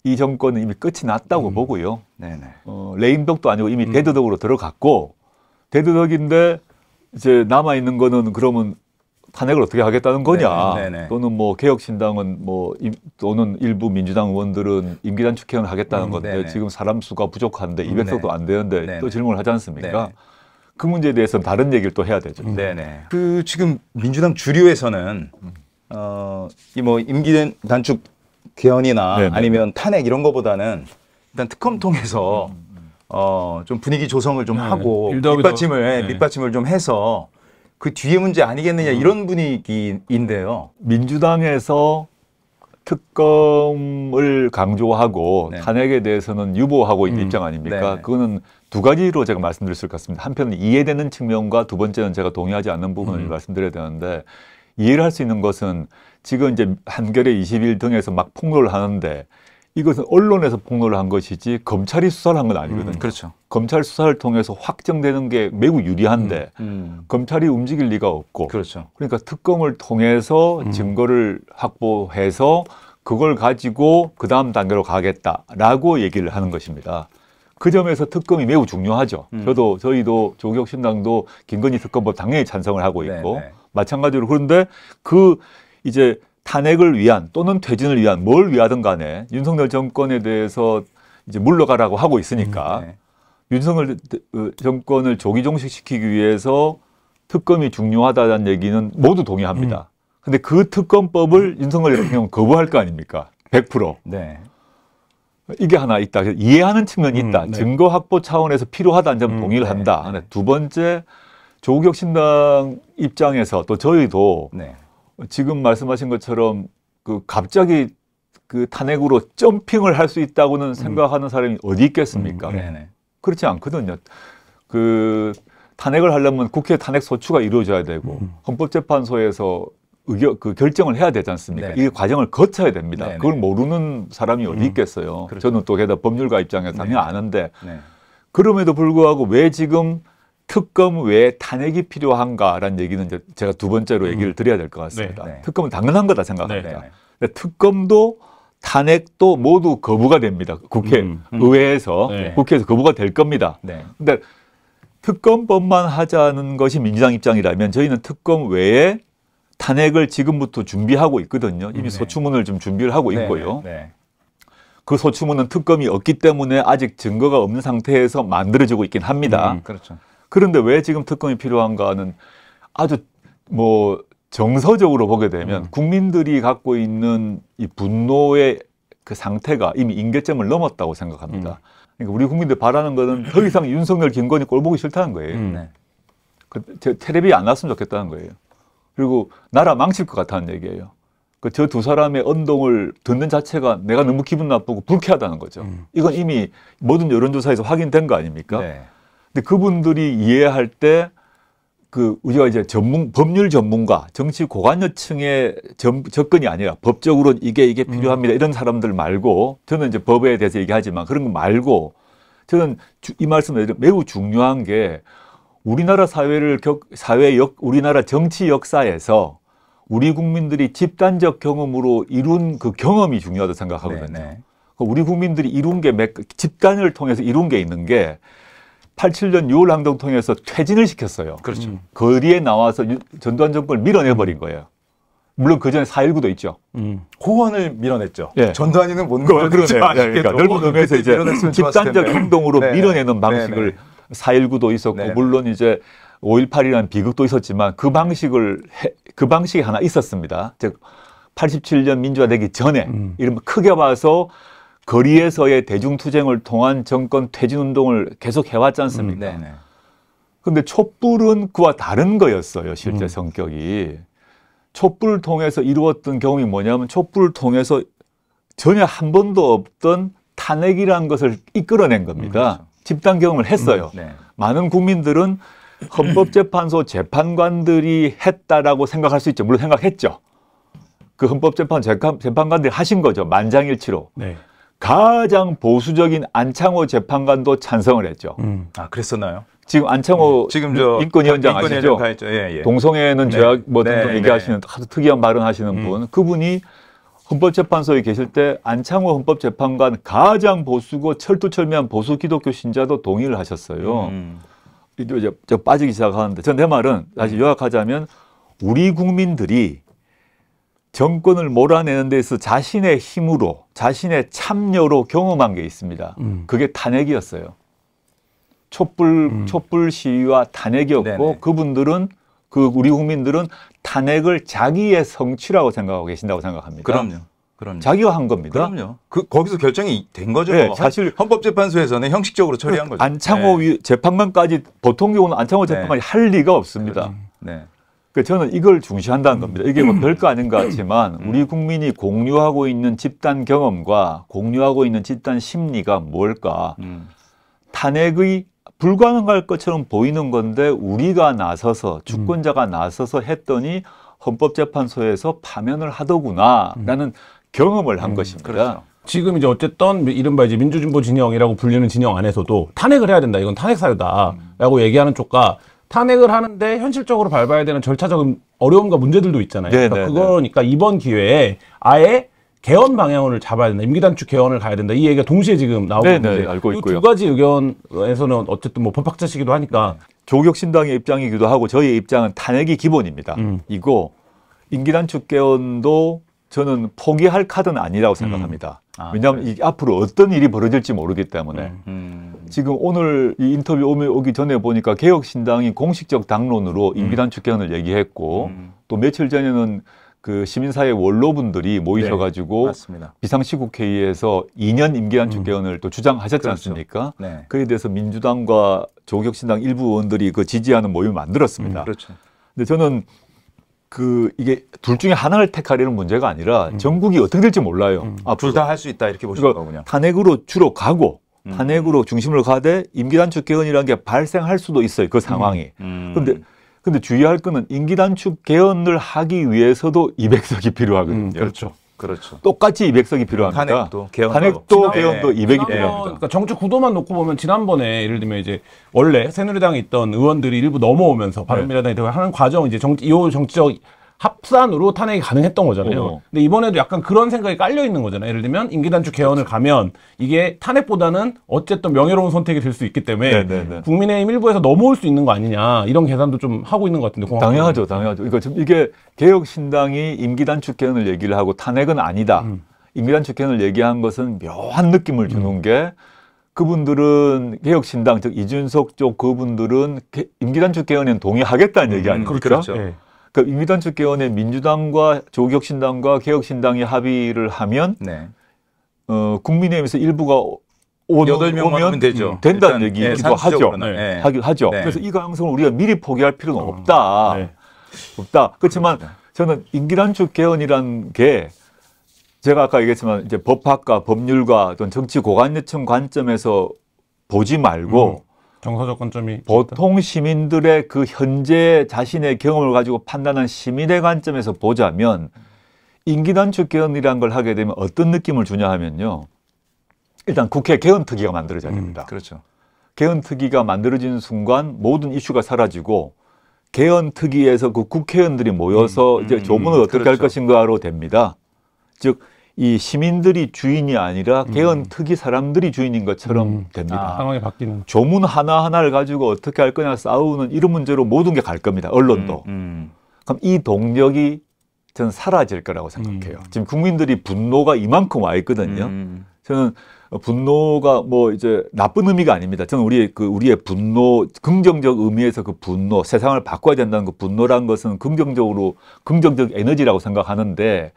이 정권은 이미 끝이 났다고 음. 보고요. 네네. 어, 레인덕도 아니고 이미 음. 대두덕으로 들어갔고 대두덕인데 이제 남아 있는 거는 그러면 탄핵을 어떻게 하겠다는 거냐 네네. 네, 네, 네. 또는 뭐 개혁신당은 뭐 또는 일부 민주당 의원들은 임기단 축회을 하겠다는 음, 건데 네네. 지금 사람 수가 부족한데 200석도 안 되는데 네네. 또 질문을 하지 않습니까? 그 문제에 대해서는 다른 얘기를 또 해야 되죠. 네네.
그 지금 민주당 주류에서는 어, 이 뭐 임기 단축 개헌이나 아니면 탄핵 이런 거보다는 일단 특검 통해서 음, 음, 어, 좀 분위기 조성을 좀 하고 밑받침을 밑받침을 좀 해서 그 뒤에 문제 아니겠느냐 음. 이런
분위기인데요. 민주당에서 특검을 강조하고 네. 탄핵에 대해서는 유보하고 있는 음, 입장 아닙니까? 네, 네 그거는 두 가지로 제가 말씀드릴 수 있을 것 같습니다. 한편은 이해되는 측면과 두 번째는 제가 동의하지 않는 부분을 음. 말씀드려야 되는데 이해를 할 수 있는 것은 지금 이제 한겨레 20일 등에서 막 폭로를 하는데 이것은 언론에서 폭로를 한 것이지 검찰이 수사를 한 건 아니거든요. 음, 그렇죠. 검찰 수사를 통해서 확정되는 게 매우 유리한데 음, 음. 검찰이 움직일 리가 없고. 그렇죠. 그러니까 특검을 통해서 음. 증거를 확보해서 그걸 가지고 그 다음 단계로 가겠다라고 얘기를 하는 것입니다. 그 점에서 특검이 매우 중요하죠. 음. 저도 저희도 조기혁 신당도 김건희 특검법 당연히 찬성을 하고 네, 있고 네네. 마찬가지로 그런데 그 이제 탄핵을 위한 또는 퇴진을 위한 뭘 위하든 간에 윤석열 정권에 대해서 이제 물러가라고 하고 있으니까 음, 네. 윤석열 어, 정권을 조기 종식시키기 위해서 특검이 중요하다는 얘기는 모두 동의합니다. 음. 근데 그 특검법을 음. 윤석열 대통령 거부할 거 아닙니까? 100%. 네. 이게 하나 있다. 이해하는 측면이 있다. 음, 네. 증거 확보 차원에서 필요하다는 점 음, 동의를 네, 한다. 네. 두 번째 조국 혁신당 입장에서 또 저희도 네. 지금 말씀하신 것처럼 그 갑자기 그 탄핵으로 점핑을 할 수 있다고는 음. 생각하는 음. 사람이 어디 있겠습니까? 음, 그렇지 않거든요. 그 탄핵을 하려면 국회 탄핵 소추가 이루어져야 되고 음. 헌법재판소에서 의결그 결정을 해야 되지 않습니까? 네네. 이 과정을 거쳐야 됩니다. 네네. 그걸 모르는 사람이 어디 음. 있겠어요. 그렇죠. 저는 또 게다가 법률가 입장에서 당연히 네. 아는데 네. 그럼에도 불구하고 왜 지금 특검 왜 탄핵이 필요한가라는 얘기는 제가 두 번째로 음. 얘기를 드려야 될 것 같습니다. 네. 특검은 당연한 거다 생각합니다. 네, 네. 근데 특검도 탄핵도 모두 거부가 됩니다. 국회 음, 음. 의회에서 네. 국회에서 거부가 될 겁니다. 네. 근데 특검법만 하자는 것이 민주당 입장이라면 저희는 특검 외에 탄핵을 지금부터 준비하고 있거든요. 이미 음, 네. 소추문을 좀 준비를 하고 네, 있고요. 네, 그 소추문은 특검이 없기 때문에 아직 증거가 없는 상태에서 만들어지고 있긴 합니다. 음, 그렇죠. 그런데 왜 지금 특검이 필요한가는 아주 뭐 정서적으로 보게 되면 음. 국민들이 갖고 있는 이 분노의 그 상태가 이미 임계점을 넘었다고 생각합니다. 음. 그러니까 우리 국민들 바라는 거는 더 이상 윤석열, 김건희 꼴 보기 싫다는 거예요. 음. 네. 그 테레비 안 났으면 좋겠다는 거예요. 그리고 나라 망칠 것 같다는 얘기예요. 그 저 두 사람의 언동을 듣는 자체가 내가 너무 기분 나쁘고 불쾌하다는 거죠. 음. 이건 이미 모든 여론조사에서 확인된 거 아닙니까? 네. 근데 그분들이 이해할 때 그 우리가 이제 전문 법률 전문가, 정치 고관여층의 점, 접근이 아니라 법적으로 이게 이게 음. 필요합니다. 음. 이런 사람들 말고 저는 이제 법에 대해서 얘기하지만 그런 거 말고 저는 주, 이 말씀을 매우 중요한 게 우리나라 사회를 격, 사회 역 우리나라 정치 역사에서 우리 국민들이 집단적 경험으로 이룬 그 경험이 중요하다고 생각하거든요. 네네. 네. 그러니까 우리 국민들이 이룬 게 몇, 집단을 통해서 이룬 게 있는 게 87년 6월 항동통해서 퇴진을 시켰어요. 그렇죠. 음. 거리에 나와서 전두환 정권을 밀어내버린 거예요. 물론 그 전에 4.19도 있죠. 음. 호환을 밀어냈죠. 예. 전두환이는 못 밀어냈죠. 예, 그러니까 넓은 의미에서 이제 집단적 행동으로 네. 밀어내는 네, 방식을 네. 4.19도 있었고 네, 네. 물론 이제 5.18이라는 비극도 있었지만 그 방식을 해, 그 방식이 하나 있었습니다. 즉 87년 민주화되기 전에 음. 이른 크게 봐서 거리에서의 대중투쟁을 통한 정권 퇴진운동을 계속 해왔지 않습니까? 음, 근데 촛불은 그와 다른 거였어요, 실제 음. 성격이. 촛불을 통해서 이루었던 경험이 뭐냐면 촛불을 통해서 전혀 한 번도 없던 탄핵이라는 것을 이끌어낸 겁니다. 음, 그렇죠. 집단 경험을 했어요. 음, 네. 많은 국민들은 헌법재판소 재판관들이 했다라고 생각할 수 있죠. 물론 생각했죠. 그 헌법재판 재판, 재판관들이 하신 거죠. 만장일치로. 네. 가장 보수적인 안창호 재판관도 찬성을 했죠. 음. 아 그랬었나요? 지금 안창호 음. 지금 저 인권위원장 아시죠?
예, 예. 동성애는 네. 죄악 뭐든등 네, 네, 얘기하시는 네.
아주 특이한 발언하시는 음. 분 그분이 헌법재판소에 계실 때 안창호 헌법재판관 가장 보수고 철두철미한 보수 기독교 신자도 동의를 하셨어요. 음. 음. 이제 빠지기 시작하는데 전 내 말은 다시 음. 요약하자면 우리 국민들이 정권을 몰아내는 데서 자신의 힘으로 자신의 참여로 경험한 게 있습니다. 음. 그게 탄핵이었어요. 촛불 음. 촛불 시위와 탄핵이었고 네네. 그분들은 그 우리 국민들은 탄핵을 자기의 성취라고 생각하고 계신다고 생각합니다. 그럼요. 그럼요. 자기가 한 겁니다. 그럼요. 그 거기서 결정이 된 거죠. 네, 뭐. 사실 헌법재판소에서는 형식적으로 처리한 그 거죠. 안창호 네. 재판관까지 보통 경우는 안창호 네. 재판관이 할 리가 없습니다. 네. 그 저는 이걸 중시한다는 음. 겁니다. 이게 뭐 음. 별거 아닌 것 같지만 음. 우리 국민이 공유하고 있는 집단 경험과 공유하고 있는 집단 심리가 뭘까? 탄핵의 불가능할 것처럼 보이는 건데 우리가 나서서 주권자가 나서서 했더니 헌법재판소에서 파면을 하더구나라는 음. 경험을 한 음, 것입니다. 그렇죠. 지금 이제 어쨌든 이른바 이제 민주진보 진영이라고 불리는 진영 안에서도 탄핵을 해야 된다. 이건
탄핵 사유다라고 얘기하는 쪽과 탄핵을 하는데 현실적으로 밟아야 되는 절차적인 어려움과 문제들도 있잖아요. 네, 그러니까 네, 그거니까 네. 이번 기회에 아예 개헌 방향을 잡아야 된다. 임기단축 개헌을 가야 된다. 이 얘기가 동시에 지금 나오고 네, 네 있는데 네, 알고 있고요. 두 가지 의견에서는 어쨌든
뭐 법학자시기도 하니까 조격신당의 입장이기도 하고 저희의 입장은 탄핵이 기본입니다. 음. 이거 임기단축 개헌도 저는 포기할 카드는 아니라고 생각합니다. 음. 아, 왜냐하면 그이 네. 앞으로 어떤 일이 벌어질지 모르기 때문에 음. 음. 지금 오늘 이 인터뷰 오기 전에 보니까 개혁신당이 공식적 당론으로 음. 임기단축 개헌을 얘기했고 음. 또 며칠 전에는 그 시민사회 원로분들이 모이셔가지고 네, 비상시국회의에서 2년 임기단축 개헌을 음. 또 주장하셨지 그렇죠. 않습니까? 네. 그에 대해서 민주당과 조국신당 일부 의원들이 그 지지하는 모임을 만들었습니다. 음, 그렇죠. 근데 저는 그 이게 둘 중에 하나를 택하려는 문제가 아니라 음. 전국이 어떻게 될지 몰라요. 음. 아, 둘다 할 수 있다 이렇게 보시는 그러니까 거군요. 탄핵으로 주로 가고 음. 탄핵으로 중심을 가되 임기단축 개헌이라는 게 발생할 수도 있어요. 그 상황이. 그런데 음. 음. 근데 주의할 거는 임기단축 개헌을 하기 위해서도 200석이 필요하거든요. 그렇죠. 그렇죠. 똑같이 200석이 필요합니다. 탄핵도 개헌도, 탄핵도 개헌도 200이 지난번, 필요합니다. 어,
그러니까 정책 구도만 놓고 보면 지난번에 예를 들면 이제 원래 새누리당에 있던 의원들이 일부 넘어오면서 네. 바른미래당이 되고 하는 과정 이제 정치 이 정치적 합산으로 탄핵이 가능했던 거잖아요. 어. 근데 이번에도 약간 그런 생각이 깔려 있는 거잖아요. 예를 들면 임기단축 개헌을 가면 이게 탄핵보다는 어쨌든 명예로운 선택이 될 수 있기 때문에 네네네. 네,
네. 국민의힘 일부에서 넘어올 수 있는 거 아니냐 이런 계산도 좀 하고 있는 것 같은데 당연하죠, 당연하죠. 그러니까 좀 이게 개혁신당이 임기단축 개헌을 얘기를 하고 탄핵은 아니다. 음. 임기단축 개헌을 얘기한 것은 묘한 느낌을 주는 음. 게. 그분들은 개혁신당 즉 이준석 쪽 그분들은 임기단축 개헌에 동의하겠다는 음, 얘기 아닙니까? 음, 그렇죠. 네. 예. 그러니단축 개헌에 민주당과 조국혁신당과 개혁신당이 합의를 하면 네. 어, 국민의힘에서 일부가 여덟 명면 되죠. 음, 된다는 얘기기도 예, 네, 하죠. 네. 네. 하긴 하죠. 네. 그래서 이 가능성을 우리가 미리 포기할 필요는 어, 없다. 네. 없다. 그렇지만 그렇구나. 저는 임기단축 개헌이라는 게 제가 아까 얘기했지만 이제 법학과 법률과 어떤 정치 고관여청 관점에서 보지 말고 음.
정서적 관점이
보통 시민들의 그 현재 자신의 경험을 가지고 판단한 시민의 관점에서 보자면 임기단축 개헌이라는 걸 하게 되면 어떤 느낌을 주냐 하면요. 일단 국회 개헌특위가 만들어져야 음, 됩니다. 음, 그렇죠. 개헌특위가 만들어진 순간 모든 이슈가 사라지고 개헌특위에서 그 국회의원들이 모여서 음, 음, 이제 조문을 어떻게 그렇죠. 할 것인가로 됩니다. 즉이 시민들이 주인이 아니라 개헌 음. 특위 사람들이 주인인 것처럼 음. 됩니다. 아,
상황이 바뀌는.
조문 하나 하나를 가지고 어떻게 할 거냐 싸우는 이런 문제로 모든 게 갈 겁니다. 언론도. 음, 음. 그럼 이 동력이 저는 사라질 거라고 생각해요. 음. 지금 국민들이 분노가 이만큼 와 있거든요. 음, 저는 분노가 뭐 이제 나쁜 의미가 아닙니다. 저는 우리의 그 우리의 분노 긍정적 의미에서 그 분노 세상을 바꿔야 된다는 그 분노란 것은 긍정적으로 긍정적 에너지라고 생각하는데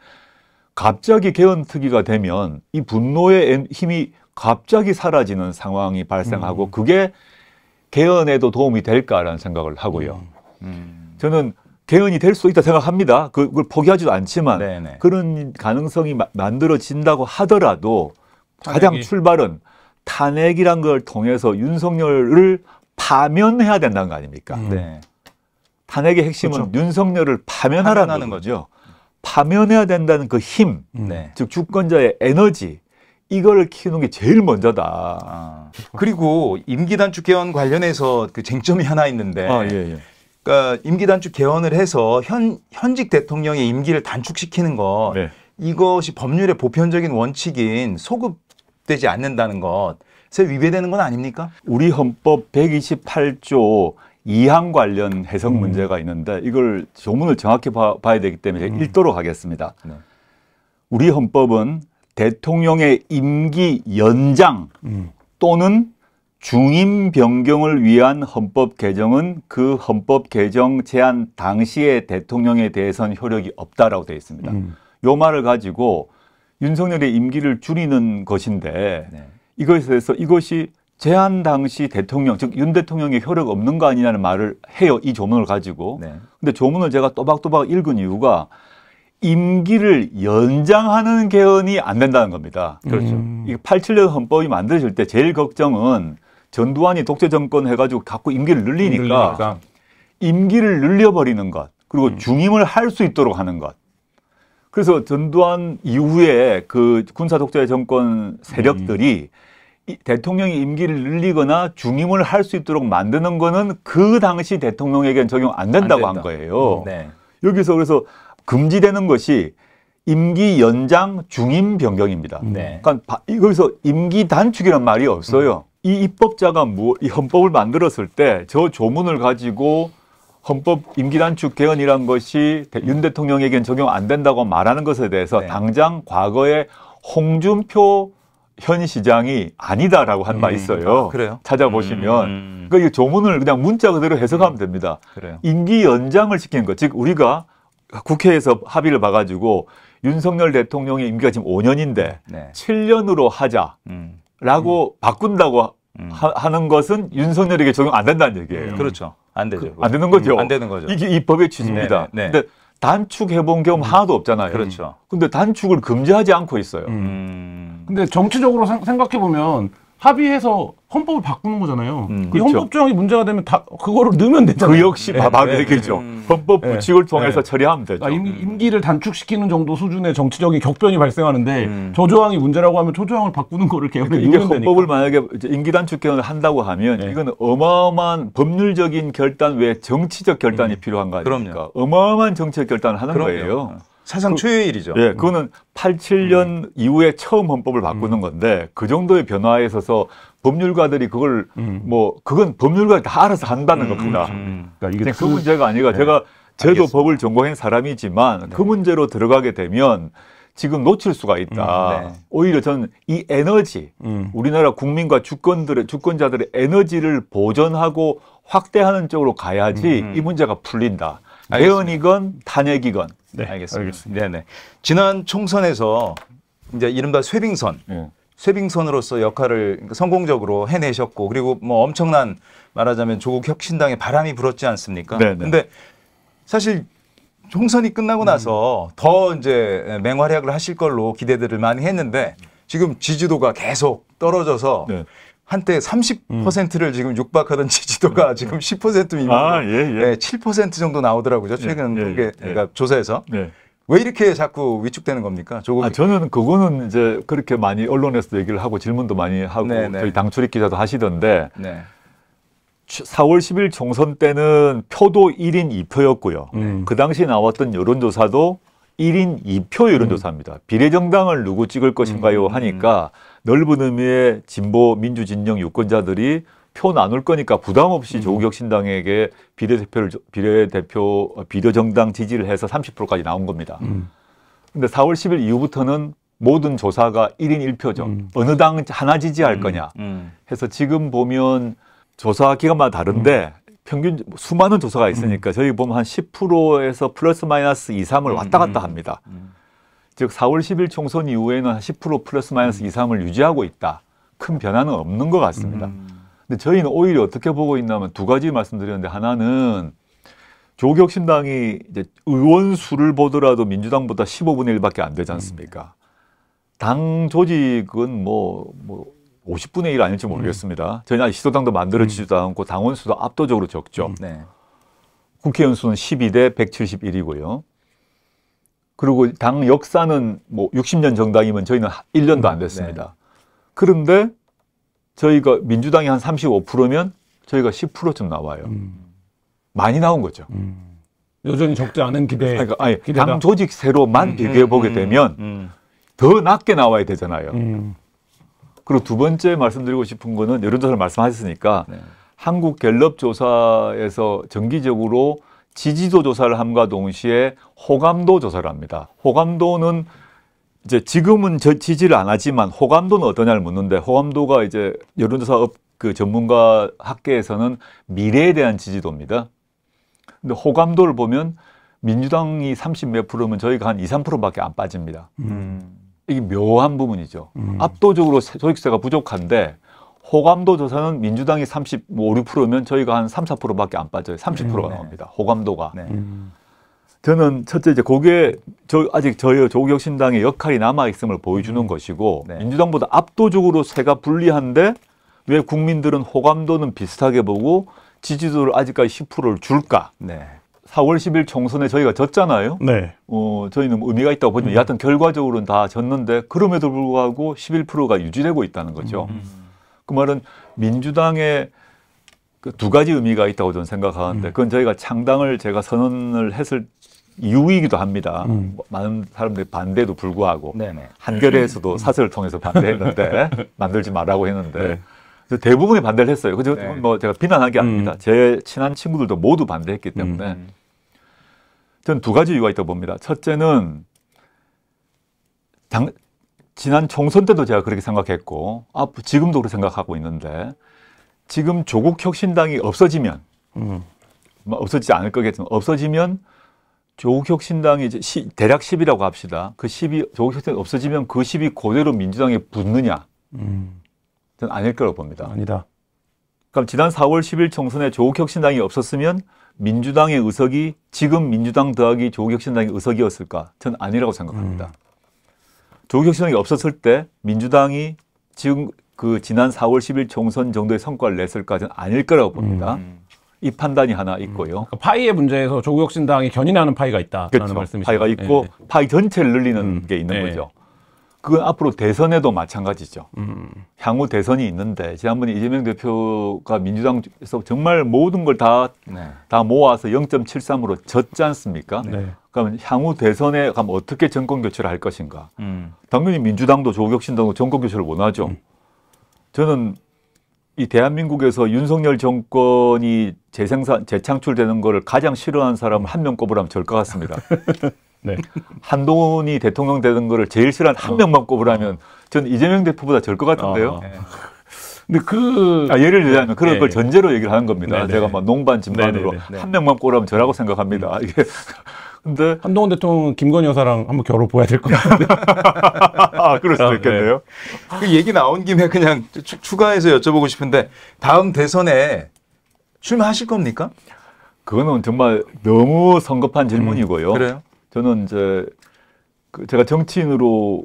갑자기 개헌특위가 되면 이 분노의 힘이 갑자기 사라지는 상황이 발생하고 음. 그게 개헌에도 도움이 될까라는 생각을 하고요. 음. 음. 저는 개헌이 될 수 있다 생각합니다. 그, 그걸 포기하지도 않지만 네네. 그런 가능성이 마, 만들어진다고 하더라도 탄핵이. 가장 출발은 탄핵이란 걸 통해서 윤석열을 파면해야 된다는 거 아닙니까? 음. 네. 탄핵의 핵심은 그렇죠. 윤석열을 파면하라는 거죠. 파면해야 된다는 그 힘, 음. 네. 즉 주권자의 에너지 이걸 키우는 게 제일 먼저다. 아. 그리고 임기 단축 개헌
관련해서 그 쟁점이 하나 있는데, 아, 예, 예. 그러니까 임기 단축 개헌을 해서 현 현직 대통령의 임기를 단축시키는 것 네. 이것이 법률의 보편적인 원칙인
소급되지 않는다는 것에 위배되는 건 아닙니까? 우리 헌법 128조 이항 관련 해석 음. 문제가 있는데 이걸 조문을 정확히 봐, 야 되기 때문에 음. 읽도록 하겠습니다. 네. 우리 헌법은 대통령의 임기 연장 음. 또는 중임 변경을 위한 헌법 개정은 그 헌법 개정 제안 당시의 대통령에 대해선 효력이 없다라고 되어 있습니다. 음. 요 말을 가지고 윤석열의 임기를 줄이는 것인데 네. 이것에 대해서 이것이 제한 당시 대통령 즉 윤 대통령의 효력 없는 거 아니냐는 말을 해요 이 조문을 가지고 네. 근데 조문을 제가 또박또박 읽은 이유가 임기를 연장하는 개헌이 안 된다는 겁니다. 그렇죠. 음. 이 87년 헌법이 만들어질 때 제일 걱정은 전두환이 독재 정권 해가지고 갖고 임기를 늘리니까, 늘리니까. 임기를 늘려버리는 것 그리고 음. 중임을 할 수 있도록 하는 것. 그래서 전두환 이후에 그 군사 독재 정권 세력들이 음. 대통령이 임기를 늘리거나 중임을 할 수 있도록 만드는 거는 그 당시 대통령에겐 적용 안 된다고 안한 거예요. 음, 네. 여기서 그래서 금지되는 것이 임기 연장 중임 변경입니다. 음, 네. 그러니까 여기서 임기 단축이란 말이 없어요. 음. 이 입법자가 뭐, 이 헌법을 만들었을 때 저 조문을 가지고 헌법 임기 단축 개헌이란 것이 윤 대통령에겐 적용 안 된다고 말하는 것에 대해서 네. 당장 과거에 홍준표 현 시장이 아니다라고 한바 음. 있어요. 아, 그래요? 찾아보시면 음, 음, 그러니까 이 조문을 그냥 문자 그대로 해석하면 음. 됩니다. 그래요. 임기 연장을 시킨 거. 즉 우리가 국회에서 합의를 봐가지고 윤석열 대통령의 임기가 지금 5년인데 네. 7년으로 하자라고 음. 바꾼다고 하, 는 것은 윤석열에게 적용 안 된다는 얘기예요. 그렇죠.
안 되죠. 그, 안 되는 거죠. 안 되는 거죠. 이게
이 법의 취지입니다. 네, 네, 네. 단축해본 경험 음. 하나도 없잖아요. 그렇죠. 근데 단축을 금지하지 않고 있어요. 음.
근데 정치적으로 생각해보면 합의해서 헌법을 바꾸는 거잖아요. 음. 이 그렇죠. 헌법 조항이 문제가 되면 다 그거를 넣으면 되잖아요. 그 역시 네, 바로 되겠죠. 네.
음. 헌법 네. 부칙을 통해서 네. 처리하면
되죠. 아, 그러니까 러 임, 음. 기를 단축시키는 정도 수준의 정치적인 격변이 발생하는데 음. 저조항이 문제라고 하면 초 조항을 바꾸는 거를 개헌에 그러니까 이 헌법을
되니까. 만약에 임기 단축 개헌을 한다고 하면 네. 이건 어마어마한 법률적인 결단 외에 정치적 결단이 음. 필요한 거 아닙니까? 그럼요. 어마어마한 정치적 결단을 하는 그럼요. 거예요. 사상 그, 초유의 일이죠. 예, 그거는 87년 음. 이후에 처음 헌법을 바꾸는 음. 건데 그 정도의 변화에 있어서 법률가들이 그걸 음. 뭐 그건 법률가 다 알아서 한다는 음, 겁니다. 음, 음. 그러니까 이게 그, 그 문제가 아니라 네. 제가 제도 법을 전공한 사람이지만 네. 그 문제로 들어가게 되면 지금 놓칠 수가 있다. 네. 오히려 저는 이 에너지, 우리나라 국민과 주권들의 주권자들의 에너지를 보존하고 확대하는 쪽으로 가야지 이 문제가 풀린다. 개헌이건 탄핵이건 네, 알겠습니다. 알겠습니다. 네네. 지난 총선에서 이제 이른바 쇠빙선,
네. 쇠빙선으로서 역할을 그러니까 성공적으로 해내셨고 그리고 뭐 엄청난 말하자면 조국 혁신당의 바람이 불었지 않습니까? 네 근데 사실 총선이 끝나고 나서 음. 더 이제 맹활약을 하실 걸로 기대들을 많이 했는데 지금 지지도가 계속 떨어져서 네. 한때 30%를 음. 지금 육박하던 지지도가 음. 지금 10% 미만, 아, 예, 예. 예, 7% 정도 나오더라고요. 예, 최근 예, 예, 그러니까
조사에서. 예. 왜 이렇게 자꾸 위축되는 겁니까? 조금 아, 저는 그거는 이제 그렇게 많이 언론에서 도 얘기를 하고 질문도 많이 하고 네, 네. 저희 당 출입 기자도 하시던데 네. 4월 10일 총선 때는 표도 1인 2표였고요. 음. 그 당시 나왔던 여론조사도 1인 2표 여론조사입니다. 음. 비례정당을 누구 찍을 것인가요 음, 하니까 음. 넓은 의미의 진보 민주 진영 유권자들이 표 나눌 거니까 부담 없이 음. 조국 신당에게 비례대표를 비례대표 어, 비례정당 지지를 해서 30%까지 나온 겁니다. 음. 근데 4월 10일 이후부터는 모든 조사가 1인 1표죠. 음. 어느 당 하나 지지할 음. 거냐 음. 해서 지금 보면 조사 기간마다 다른데 음. 평균 수많은 조사가 있으니까 저희 보면 한 10%에서 플러스 마이너스 2, 3을 왔다 갔다 합니다. 즉 4월 10일 총선 이후에는 10% 플러스 마이너스 음. 2, 3을 유지하고 있다. 큰 변화는 없는 것 같습니다. 음. 근데 저희는 오히려 어떻게 보고 있냐면 두 가지 말씀드렸는데 하나는 조격신당이 이제 의원 수를 보더라도 민주당보다 15분의 1밖에 안 되지 음. 않습니까? 음. 당 조직은 뭐, 뭐 50분의 1 아닐지 음. 모르겠습니다. 저희는 아직 시도당도 만들어지지도 음. 않고 당원 수도 압도적으로 적죠. 네. 국회의원 수는 12대 171이고요. 그리고 당 역사는 뭐 60년 정당이면 저희는 1년도 안 음, 됐습니다. 그런데 저희가 민주당이 한 35%면 저희가 10%쯤 나와요. 음. 많이 나온 거죠. 음. 여전히 적지 않은 기대. 그러니까 아니, 기대다. 당 조직 새로만 음, 비교해 보게 음, 되면 음, 더 낮게 나와야 되잖아요. 그리고 두 번째 말씀드리고 싶은 거는 여론조사를 말씀하셨으니까 네. 한국 갤럽 조사에서 정기적으로 지지도 조사를 함과 동시에 호감도 조사를 합니다. 호감도는 이제 지금은 저 지지를 안 하지만 호감도는 어떠냐를 묻는데 호감도가 이제 여론조사업 그 전문가 학계에서는 미래에 대한 지지도입니다. 근데 호감도를 보면 민주당이 30몇 프로면 저희가 한 2, 3%밖에 안 빠집니다. 음. 이게 묘한 부분이죠. 음. 압도적으로 조직세가 부족한데 호감도 조사는 민주당이 35, 6%면 저희가 한 3, 4%밖에 안 빠져요. 30%가 네. 나옵니다. 호감도가. 네. 음. 저는 첫째 이제 그게 저 아직 저희 조국혁신당의 역할이 남아 있음을 보여주는 음. 것이고 네. 민주당보다 압도적으로 세가 불리한데 왜 국민들은 호감도는 비슷하게 보고 지지도를 아직까지 10%를 줄까? 네. 4월 10일 총선에 저희가 졌잖아요. 네. 어, 저희는 뭐 의미가 있다고 보지만 음. 여하튼 결과적으로는 다 졌는데 그럼에도 불구하고 11%가 유지되고 있다는 거죠. 음. 그 말은 민주당의 그두 가지 의미가 있다고 저는 생각하는데 음. 그건 저희가 창당을 제가 선언을 했을 이유이기도 합니다. 음. 많은 사람들이 반대도 불구하고 네네. 한겨레에서도 음. 사설을 통해서 반대했는데 만들지 말라고 했는데 네. 대부분이 반대를 했어요. 그죠? 네. 뭐 제가 비난한 게 아닙니다. 음. 제 친한 친구들도 모두 반대했기 때문에 음. 저는 두 가지 이유가 있다고 봅니다. 첫째는 당, 지난 총선 때도 제가 그렇게 생각했고 아, 지금도 그렇게 생각하고 있는데 지금 조국 혁신당이 없어지면 음. 뭐 없어지지 않을 거겠지만 없어지면 조국 혁신당이 이제 시, 대략 10이라고 합시다. 그 10이 조국 혁신당이 없어지면 그 10이 그대로 민주당에 붙느냐? 음. 저는 아닐 거라고 봅니다. 아니다. 그럼 지난 4월 10일 총선에 조국 혁신당이 없었으면 민주당의 의석이 지금 민주당 더하기 조국 혁신당의 의석이었을까? 저는 아니라고 생각합니다. 음. 조국혁신이 없었을 때 민주당이 지금 그 지난 4월 10일 총선 정도의 성과를 냈을까는 아닐 거라고 봅니다. 음. 이 판단이 하나 있고요. 음. 그 파이의 문제에서 조국혁신당이 견인하는 파이가 있다라는 그렇죠. 말씀이시죠. 파이가 있고 네. 파이 전체를 늘리는 음. 게 있는 네. 거죠. 그 앞으로 대선에도 마찬가지죠. 음. 향후 대선이 있는데 지난번에 이재명 대표가 민주당에서 정말 모든 걸 다다 네. 다 모아서 0.73으로 졌지 않습니까? 네. 그러면 향후 대선에 가면 어떻게 정권 교체를 할 것인가? 음. 당연히 민주당도 조국신당도 정권 교체를 원하죠. 음. 저는 이 대한민국에서 윤석열 정권이 재생산 재창출되는 거를 가장 싫어하는 사람 한명 꼽으라면 절것 같습니다. 네. 한동훈이 대통령 되는 거를 제일 싫어하는 한 어. 명만 꼽으라면 전 이재명 대표보다 절 것 같은데요. 어. 네.
근데 그 아, 예를 들자면 그런 네. 걸
전제로 얘기를 하는 겁니다. 네네. 제가 막 뭐 농반 진반으로 네네. 한 명만 꼬라면 저라고 생각합니다. 음. 이게 근데
한동훈 대통령 김건희 여사랑 한번 겨뤄 보야 될
것 같은데. 아, 그럴 수도 아, 네. 있겠네요.
네. 그 얘기 나온 김에 그냥 추, 추가해서 여쭤보고 싶은데 다음 대선에
출마하실 겁니까? 그거는 정말 너무 성급한 음, 질문이고요. 음, 그래요? 저는 이제 그 제가 정치인으로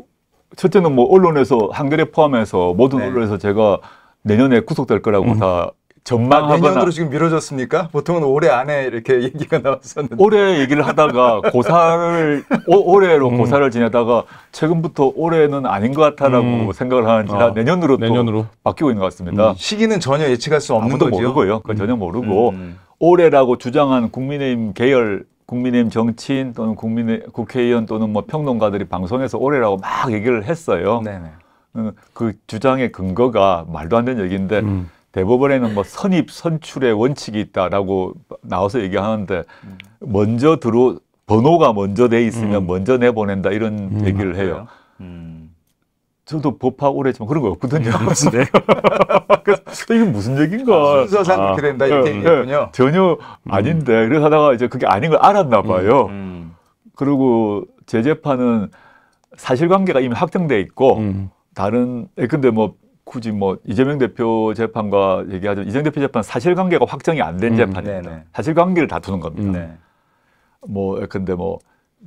첫째는 뭐 언론에서 한겨레 포함해서 모든 네. 언론에서 제가 내년에 구속될 거라고 음. 다 아, 전망하거나 아, 내년으로
지금 미뤄졌습니까? 보통은 올해 안에 이렇게 얘기가 나왔었는데
올해 얘기를 하다가 고사를 오, 올해로 음. 고사를 지내다가 최근부터 올해는 아닌 것 같다라고 음. 생각을 하는지 아, 내년으로 내년으로 바뀌고 있는 것 같습니다. 음, 시기는 전혀 예측할 수 없는 거죠. 아무도 모르고요. 전혀 음. 모르고 음, 올해라고 주장한 국민의힘 계열 국민의힘 정치인 또는 국민 의 국회의원 또는 뭐 평론가들이 방송에서 오래라고 막 얘기를 했어요. 네네. 어, 그 주장의 근거가 말도 안 되는 얘기인데 음. 대법원에는 뭐 선입 선출의 원칙이 있다라고 나와서 얘기하는데 음. 먼저 들어 번호가 먼저 돼 있으면 음. 먼저 내보낸다 이런 음, 얘기를 해요. 저도 법학 오래 지만 그런 거 없거든요. 음, 네. 그래서 이건 무슨 얘기인가. 아, 순서상 그렇게 된다 아, 이렇게 예, 얘기군요 예. 전혀 음. 아닌데 음. 그래서 하다가 이제 그게 아닌 걸 알았나 음, 봐요. 음. 그리고 재재판은 사실관계가 이미 확정돼 있고 음. 다른 예, 근데 뭐 굳이 뭐 이재명 대표 재판과 얘기하자 이재명 대표 재판 사실관계가 확정이 안 된 재판입니다. 네네. 사실관계를 다투는 겁니다. 네. 뭐 근데 뭐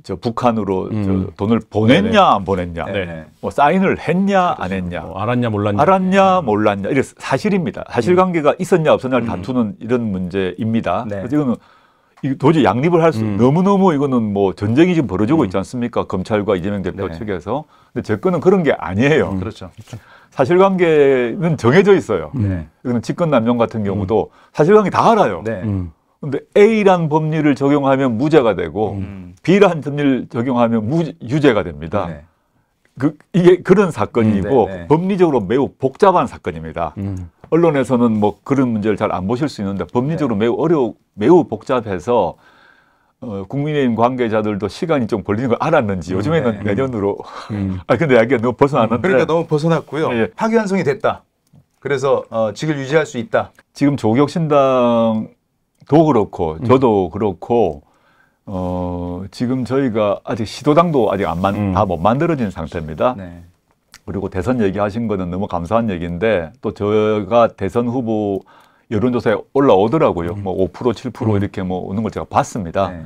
저 북한으로 음. 저 돈을 보냈냐 네네. 안 보냈냐, 네네. 네. 뭐 사인을 했냐 안 그렇죠. 했냐, 뭐 알았냐 몰랐냐, 알았냐 음. 몰랐냐 이게 사실입니다. 사실관계가 음. 있었냐 없었냐를 음. 다투는 이런 문제입니다. 네. 그래서 이거는 도저히 양립을 할수 음. 너무너무 이거는 뭐 전쟁이 지금 벌어지고 음. 있지 않습니까? 검찰과 이재명 대표 네. 측에서. 근데 제 거는 그런 게 아니에요. 그렇죠. 사실관계는 정해져 있어요. 네. 이거는 직권남용 같은 경우도 사실관계 다 알아요. 네. 근데 A란 법률을 적용하면 무죄가 되고 음. B란 법률 적용하면 무, 유죄가 됩니다. 네. 그, 이게 그런 사건이고 음, 네, 네. 법리적으로 매우 복잡한 사건입니다. 음. 언론에서는 뭐 그런 문제를 잘 안 보실 수 있는데 법리적으로 네. 매우 어려 매우 복잡해서 어, 국민의힘 관계자들도 시간이 좀 걸리는 걸 알았는지 음, 요즘에는 네. 내년으로 음. 아 근데 이게 너무 벗어났는데 그러니까 너무 벗어났고요. 예, 예, 파기환송이 됐다. 그래서 어, 직을 유지할 수 있다. 지금 조격신당 도 그렇고 음. 저도 음. 그렇고 어, 지금 저희가 아직 시도당도 아직 안 만, 음. 다못 만들어진 상태입니다. 네. 그리고 대선 얘기하신 거는 너무 감사한 얘기인데 또 제가 대선 후보 여론조사에 올라오더라고요. 음. 뭐5% 7% 음. 이렇게 뭐 오는 걸 제가 봤습니다. 네.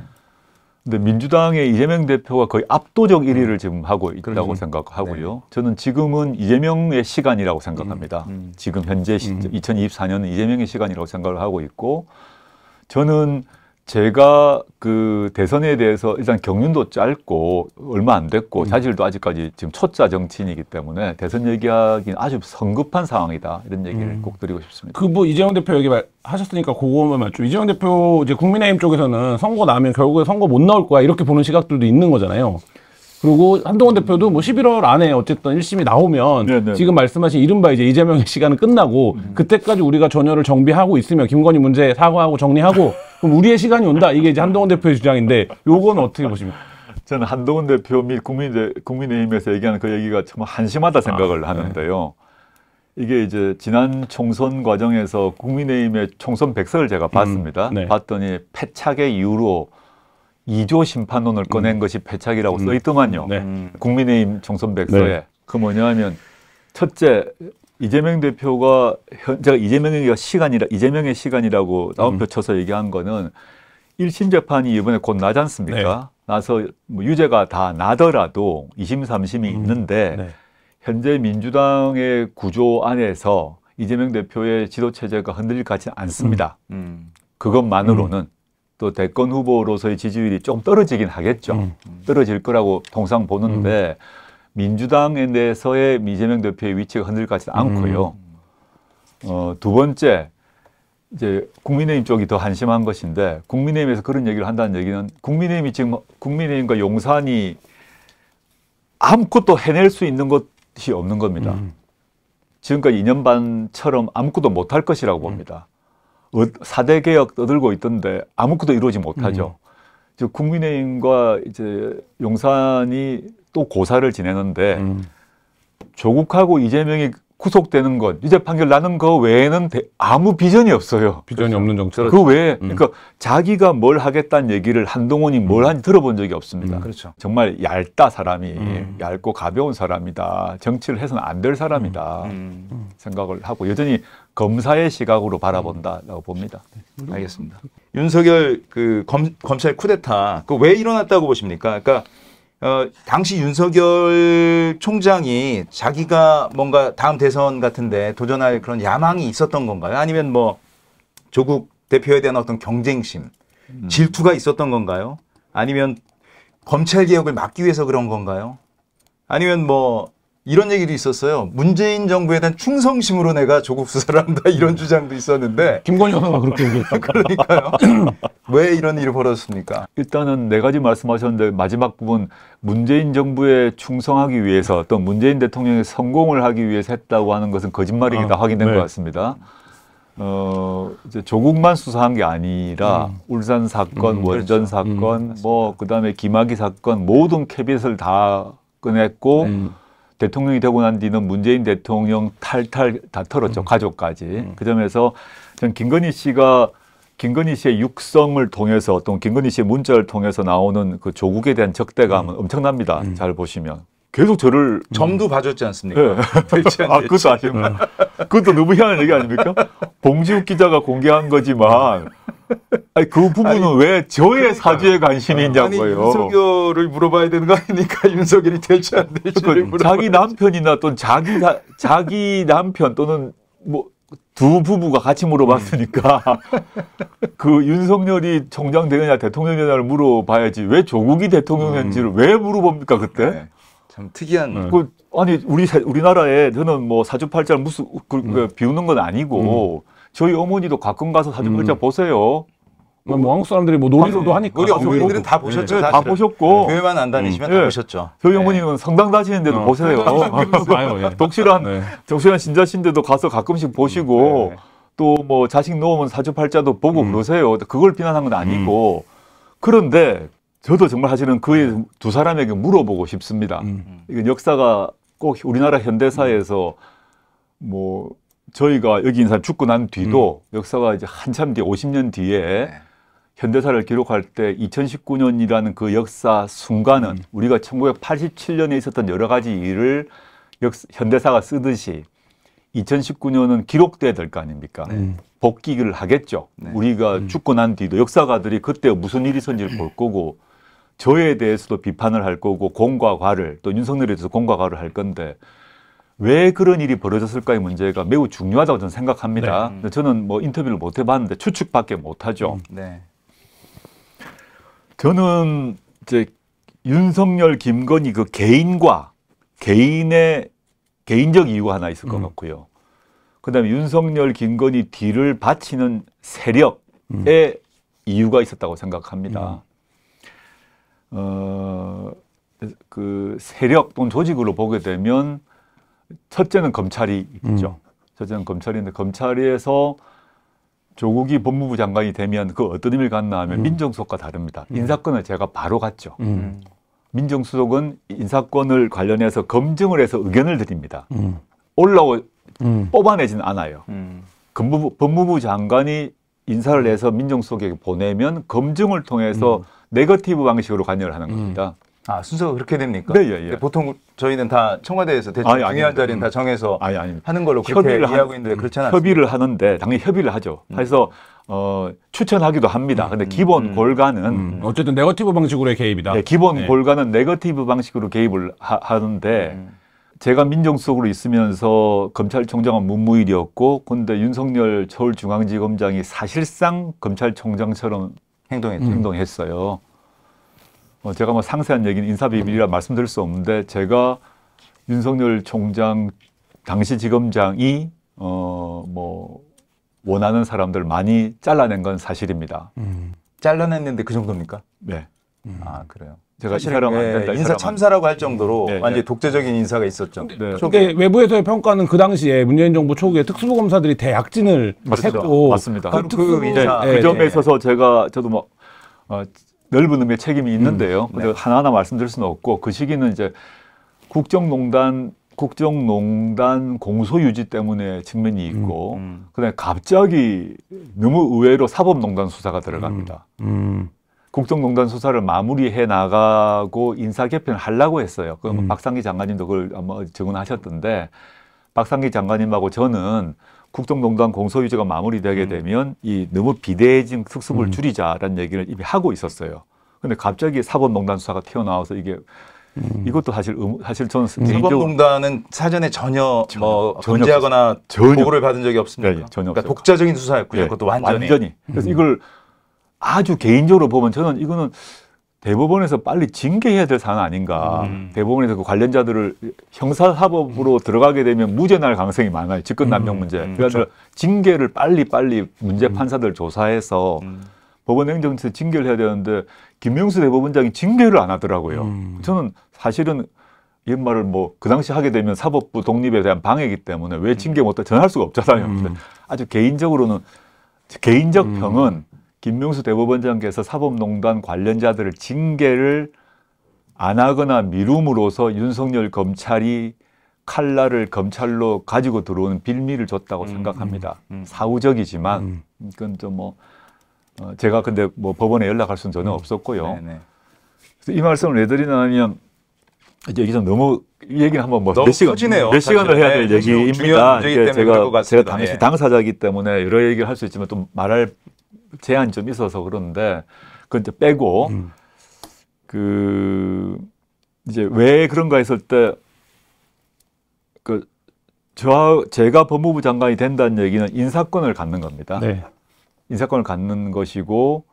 근데 민주당의 이재명 대표가 거의 압도적 1위를 음. 지금 하고 있다고 그렇지. 생각하고요. 네. 저는 지금은 이재명의 시간이라고 생각합니다. 음. 음. 지금 현재 시, 2024년은 이재명의 시간이라고 생각을 하고 있고 저는 제가 그 대선에 대해서 일단 경륜도 짧고 얼마 안 됐고 음. 자질도 아직까지 지금 초짜 정치인이기 때문에 대선 얘기하기는 아주 성급한 상황이다 이런 얘기를 음. 꼭 드리고 싶습니다. 그
뭐 이재용 대표
얘기 하셨으니까
그거만 맞죠. 이재용 대표 이제 국민의힘 쪽에서는 선거 나면 결국에 선거 못 나올 거야 이렇게 보는 시각들도 있는 거잖아요. 그리고 한동훈 대표도 뭐 11월 안에 어쨌든 1심이 나오면 네네. 네. 지금 말씀하신 이른바 이제 이재명의 시간은 끝나고 음. 그때까지 우리가 전열을 정비하고 있으면 김건희 문제 사과하고 정리하고 그럼 우리의 시간이 온다. 이게 이제 한동훈 대표의 주장인데 요건 어떻게 보십니까?
저는 한동훈 대표 및 국민, 의 국민의힘에서 얘기하는 그 얘기가 참 한심하다 생각을 아, 하는데요. 네. 이게 이제 지난 총선 과정에서 국민의힘의 총선 백서를 제가 음, 봤습니다. 음, 네. 봤더니 패착의 이유로 2조 심판론을 꺼낸 음. 것이 패착이라고 음. 써있더만요. 네. 음. 국민의힘 총선 백서에. 네. 그 뭐냐면 하 첫째 이재명 대표가 현, 제가 이재명의 시간이라 이재명의 시간이라고 음. 나온표 쳐서 얘기한 거는 1심 재판이 이번에 곧 나지 않습니까? 네. 나서 뭐 유죄가 다 나더라도 2심, 3심이 음. 있는데 네. 현재 민주당의 구조 안에서 이재명 대표의 지도체제가 흔들릴 것같지 않습니다. 그것만으로는 또 대권 후보로서의 지지율이 조금 떨어지긴 하겠죠. 음. 음. 떨어질 거라고 통상 보는데 음. 민주당에 대해서의 이재명 대표의 위치가 흔들릴 것 같지는 음. 않고요. 어, 두 번째, 이제 국민의힘 쪽이 더 한심한 것인데 국민의힘에서 그런 얘기를 한다는 얘기는 국민의힘이 지금 국민의힘과 용산이 아무것도 해낼 수 있는 것이 없는 겁니다. 음. 지금까지 2년 반처럼 아무것도 못 할 것이라고 음. 봅니다. 음. 4대 뭐 개혁 떠들고 있던데 아무것도 이루어지 못하죠. 즉 음. 국민의힘과 이제 용산이 또 고사를 지내는데 음. 조국하고 이재명이 구속되는 것, 이제 판결 나는 거 외에는 대, 아무 비전이 없어요. 비전이 그렇죠. 없는 정책. 그 외에 음. 그러니까 자기가 뭘 하겠다는 얘기를 한동훈이 뭘 음. 한지 들어본 적이 없습니다. 음. 그렇죠. 정말 얇다 사람이 음. 얇고 가벼운 사람이다. 정치를 해서는 안 될 사람이다 음. 음. 생각을 하고 여전히 검사의 시각으로 바라본다라고 음. 봅니다.
네, 알겠습니다. 윤석열 그 검, 검찰 쿠데타 그 왜 일어났다고 보십니까? 그러니까 어, 당시 윤석열 총장이 자기가 뭔가 다음 대선 같은데 도전할 그런 야망이 있었던 건가요? 아니면 뭐 조국 대표에 대한 어떤 경쟁심, 음. 질투가 있었던 건가요? 아니면 검찰 개혁을 막기 위해서 그런 건가요? 아니면 뭐 이런 얘기도 있었어요. 문재인 정부에 대한 충성심으로 내가 조국 수사를 한다 이런 주장도 있었는데 김건희 여사가 그렇게
얘기했다. 그러니까요. 왜 이런 일이 벌어졌습니까? 일단은 네 가지 말씀하셨는데 마지막 부분 문재인 정부에 충성하기 위해서 또 문재인 대통령의 성공을 하기 위해서 했다고 하는 것은 거짓말이기 아, 확인된 네. 것 같습니다. 어, 이제 조국만 수사한 게 아니라 음. 울산 사건, 음, 원전 그렇죠. 음, 사건, 음. 뭐 그다음에 김학의 사건 모든 캐비을다 꺼냈고 음. 대통령이 되고 난 뒤는 문재인 대통령 탈탈 다 털었죠. 음. 가족까지. 음. 그 점에서 전 김건희 씨가 김건희 씨의 육성을 통해서 또 김건희 씨의 문자를 통해서 나오는 그 조국에 대한 적대감은 음. 엄청납니다. 음. 잘 보시면. 계속 저를 음. 점도 봐줬지 않습니까? 네. 아 그것도 아시는 음. 그것도 너무 희한한 얘기 아닙니까? 봉지욱 기자가 공개한 거지만 아니, 그 부분은 아니, 왜 저의 그러니까 사주에 관심이 아. 있냐고요. 윤석열을 물어봐야 되는 거 아닙니까? 윤석열이 될지 안 될지. 그 자기 남편이나 또는 자기, 자기 남편 또는 뭐, 두 부부가 같이 물어봤으니까 음. 그 윤석열이 총장 되느냐 대통령 되느냐를 물어봐야지 왜 조국이 대통령 되는지를 음. 왜 물어봅니까 그때? 네. 참 특이한. 네. 그, 아니 우리 우리나라에 저는 뭐 사주팔자를 무슨 그, 그, 음. 비우는 건 아니고 음. 저희 어머니도 가끔 가서 사진 음. 글자 보세요.
뭐, 뭐 한국 사람들이 뭐놀이도 아, 하니까. 우리 어머니들은 다 보셨죠. 예, 네. 다 보셨고
교회만 안 다니시면 다 네. 보셨죠. 저희 네. 어머니는 성당 다니는데도 어. 보세요. 네. 예. 독실한 네. 독실한 신자신데도 가서 가끔씩 보시고 음, 네. 또뭐 자식 놓으면 사주팔자도 보고 음. 그러세요. 그걸 비난한 건 아니고 음. 그런데 저도 정말 사실은 그두 사람에게 물어보고 싶습니다. 음. 이건 역사가 꼭 우리나라 현대사에서 뭐 저희가 여기 인사 죽고 난 뒤도 음. 역사가 이제 한참 뒤 50년 뒤에 네. 현대사를 기록할 때 2019년이라는 그 역사 순간은 음. 우리가 1987년에 있었던 여러 가지 일을 역, 현대사가 쓰듯이 2019년은 기록돼야 될 거 아닙니까? 네. 음. 복귀를 하겠죠. 네. 우리가 음. 죽고 난 뒤도 역사가들이 그때 무슨 일이 있었는지를 볼 거고 저에 대해서도 비판을 할 거고 공과 과를 또 윤석열에 대해서 공과 과를 할 건데 왜 그런 일이 벌어졌을까의 문제가 매우 중요하다고 저는 생각합니다. 네. 저는 뭐 인터뷰를 못 해봤는데 추측밖에 못하죠. 음, 네. 저는 이제 윤석열, 김건희 그 개인과 개인의 개인적 이유가 하나 있을 것 음. 같고요. 그다음에 윤석열, 김건희 뒤를 바치는 세력의 음. 이유가 있었다고 생각합니다. 음. 어그 세력 또는 조직으로 보게 되면 첫째는 검찰이 있죠. 음. 첫째는 검찰인데 검찰에서 조국이 법무부 장관이 되면 그 어떤 의미를 갖나 하면 음. 민정수석과 다릅니다. 음. 인사권을 제가 바로 갖죠 음. 민정수석은 인사권을 관련해서 검증을 해서 의견을 드립니다. 음. 올라오 음. 뽑아내지는 않아요. 법무부, 법무부 장관이 인사를 해서 민정수석에게 보내면 검증을 통해서 네거티브 방식으로 관여를 하는 겁니다. 아 순서가 그렇게 됩니까? 네, 예, 예. 네, 보통 저희는 다 청와대에서 대충 아니, 중요한 아닙니다. 자리는 다 정해서 아니, 아닙니다. 하는 걸로 협의를 이해하고 한, 있는데 그렇지 않습니 협의를 하는데 당연히 협의를 하죠. 음. 그래서 어, 추천하기도 합니다. 음, 근데 음, 기본 음, 골간은 음, 음. 어쨌든 네거티브 방식으로의 개입이다. 네, 기본 네. 골간은 네거티브 방식으로 개입을 하, 는데 제가 민정수석으로 있으면서 검찰총장은 문무일이었고 근데 윤석열 서울중앙지검장이 사실상 검찰총장처럼 행동했죠. 행동했어요. 뭐 제가 뭐 상세한 얘기는 인사비밀이라 말씀드릴 수 없는데 제가 윤석열 총장 당시 지검장이 어 뭐 원하는 사람들 많이 잘라낸 건 사실입니다. 음. 잘라냈는데 그 정도입니까? 네.
음. 아 그래요.
제가 이 사람 안 예, 된다. 예, 인사
참사라고 할 정도로 네, 네, 완전히 독재적인 인사가 있었죠. 네. 근데 외부에서의 평가는
그 당시에 문재인 정부 초기에 특수부검사들이 대약진을 맞습니다. 했고 맞습니다. 그, 특 그, 인사. 네, 그 점에 네. 있어서 제가 저도 뭐 어, 넓은 의미의 책임이 음. 있는데요. 음, 네. 하나하나 말씀드릴 수는 없고 그 시기는 이제 국정농단 국정농단 공소유지 때문에 측면이 음, 있고 음, 음. 그다음에 갑자기 너무 의외로 사법농단 수사가 들어갑니다. 음, 음, 국정농단 수사를 마무리해 나가고 인사 개편을 하려고 했어요. 그럼 음. 박상기 장관님도 그걸 아마 증언하셨던데 박상기 장관님하고 저는 국정농단 공소유지가 마무리되게 음. 되면 이 너무 비대해진 특수부를 음. 줄이자라는 얘기를 이미 하고 있었어요. 근데 갑자기 사법농단 수사가 튀어나와서 이게 음. 이것도 사실 음, 사실 저는 음. 사법농단은 사전에 전혀
뭐 전혀 하거나 전혀. 보고를 받은 적이 없습니다. 네, 네, 전혀 그러니까 독자적인 수사였고요. 네. 그것도 완전히. 완전히. 그래서 음.
이걸 아주 개인적으로 보면 저는 이거는 대법원에서 빨리 징계해야 될 사안 아닌가. 음. 대법원에서 그 관련자들을 형사사법으로 음. 들어가게 되면 무죄 날 가능성이 많아요. 직권남용 문제. 음. 음. 그래서 그렇죠. 징계를 빨리 빨리 문제 음. 판사들 조사해서 음. 법원 행정처 에 징계를 해야 되는데 김명수 대법원장이 징계를 안 하더라고요. 저는 사실은 이런 말을 뭐 그 당시 하게 되면 사법부 독립에 대한 방해이기 때문에 왜 징계 못해 전할 수가 없잖아요. 근 아주 개인적으로는 개인적 평은 김명수 대법원장께서 사법농단 관련자들을 징계를 안 하거나 미룸으로써 윤석열 검찰이 칼날을 검찰로 가지고 들어오는 빌미를 줬다고 음, 생각합니다. 음, 음. 사후적이지만 그건 음. 좀뭐 어, 제가 근데 뭐 법원에 연락할 수는 전혀 음. 없었고요. 네네. 네. 이 말씀을 왜 드리냐면 이제 여기서 너무 얘기는 한번 뭐몇 시간 몇 시간을 해야 될 네, 얘기입니다. 제가 제가 당시 예. 당사자이기 때문에 여러 얘기를 할 수 있지만 또 말할 제한이 좀 있어서 그런데 그건 이제 빼고 음. 그 이제 왜 그런가 했을 때 그 저 제가 법무부 장관이 된다는 얘기는 인사권을 갖는 겁니다. 네. 인사권을 갖는 것이고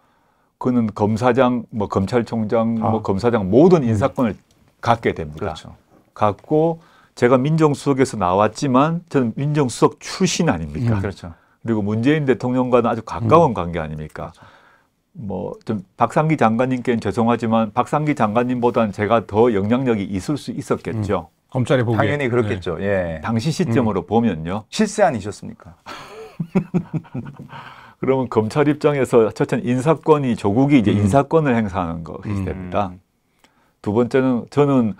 그는 검사장 뭐 검찰총장 아. 뭐 검사장 모든 음. 인사권을 음. 갖게 됩니다. 그렇죠. 갖고 제가 민정수석에서 나왔지만 저는 민정수석 출신 아닙니까? 음. 그렇죠. 그리고 문재인 대통령과는 아주 가까운 음. 관계 아닙니까? 뭐 좀 박상기 장관님께는 죄송하지만 박상기 장관님보다는 제가 더 영향력이 있을 수 있었겠죠. 음. 검찰이 보기 당연히 그렇겠죠. 네. 예. 당시 시점으로 음. 보면요. 실세 아니셨습니까? 그러면 검찰 입장에서 첫째 인사권이 조국이 이제 음. 인사권을 행사하는 것이 됩니다. 음. 두 번째는 저는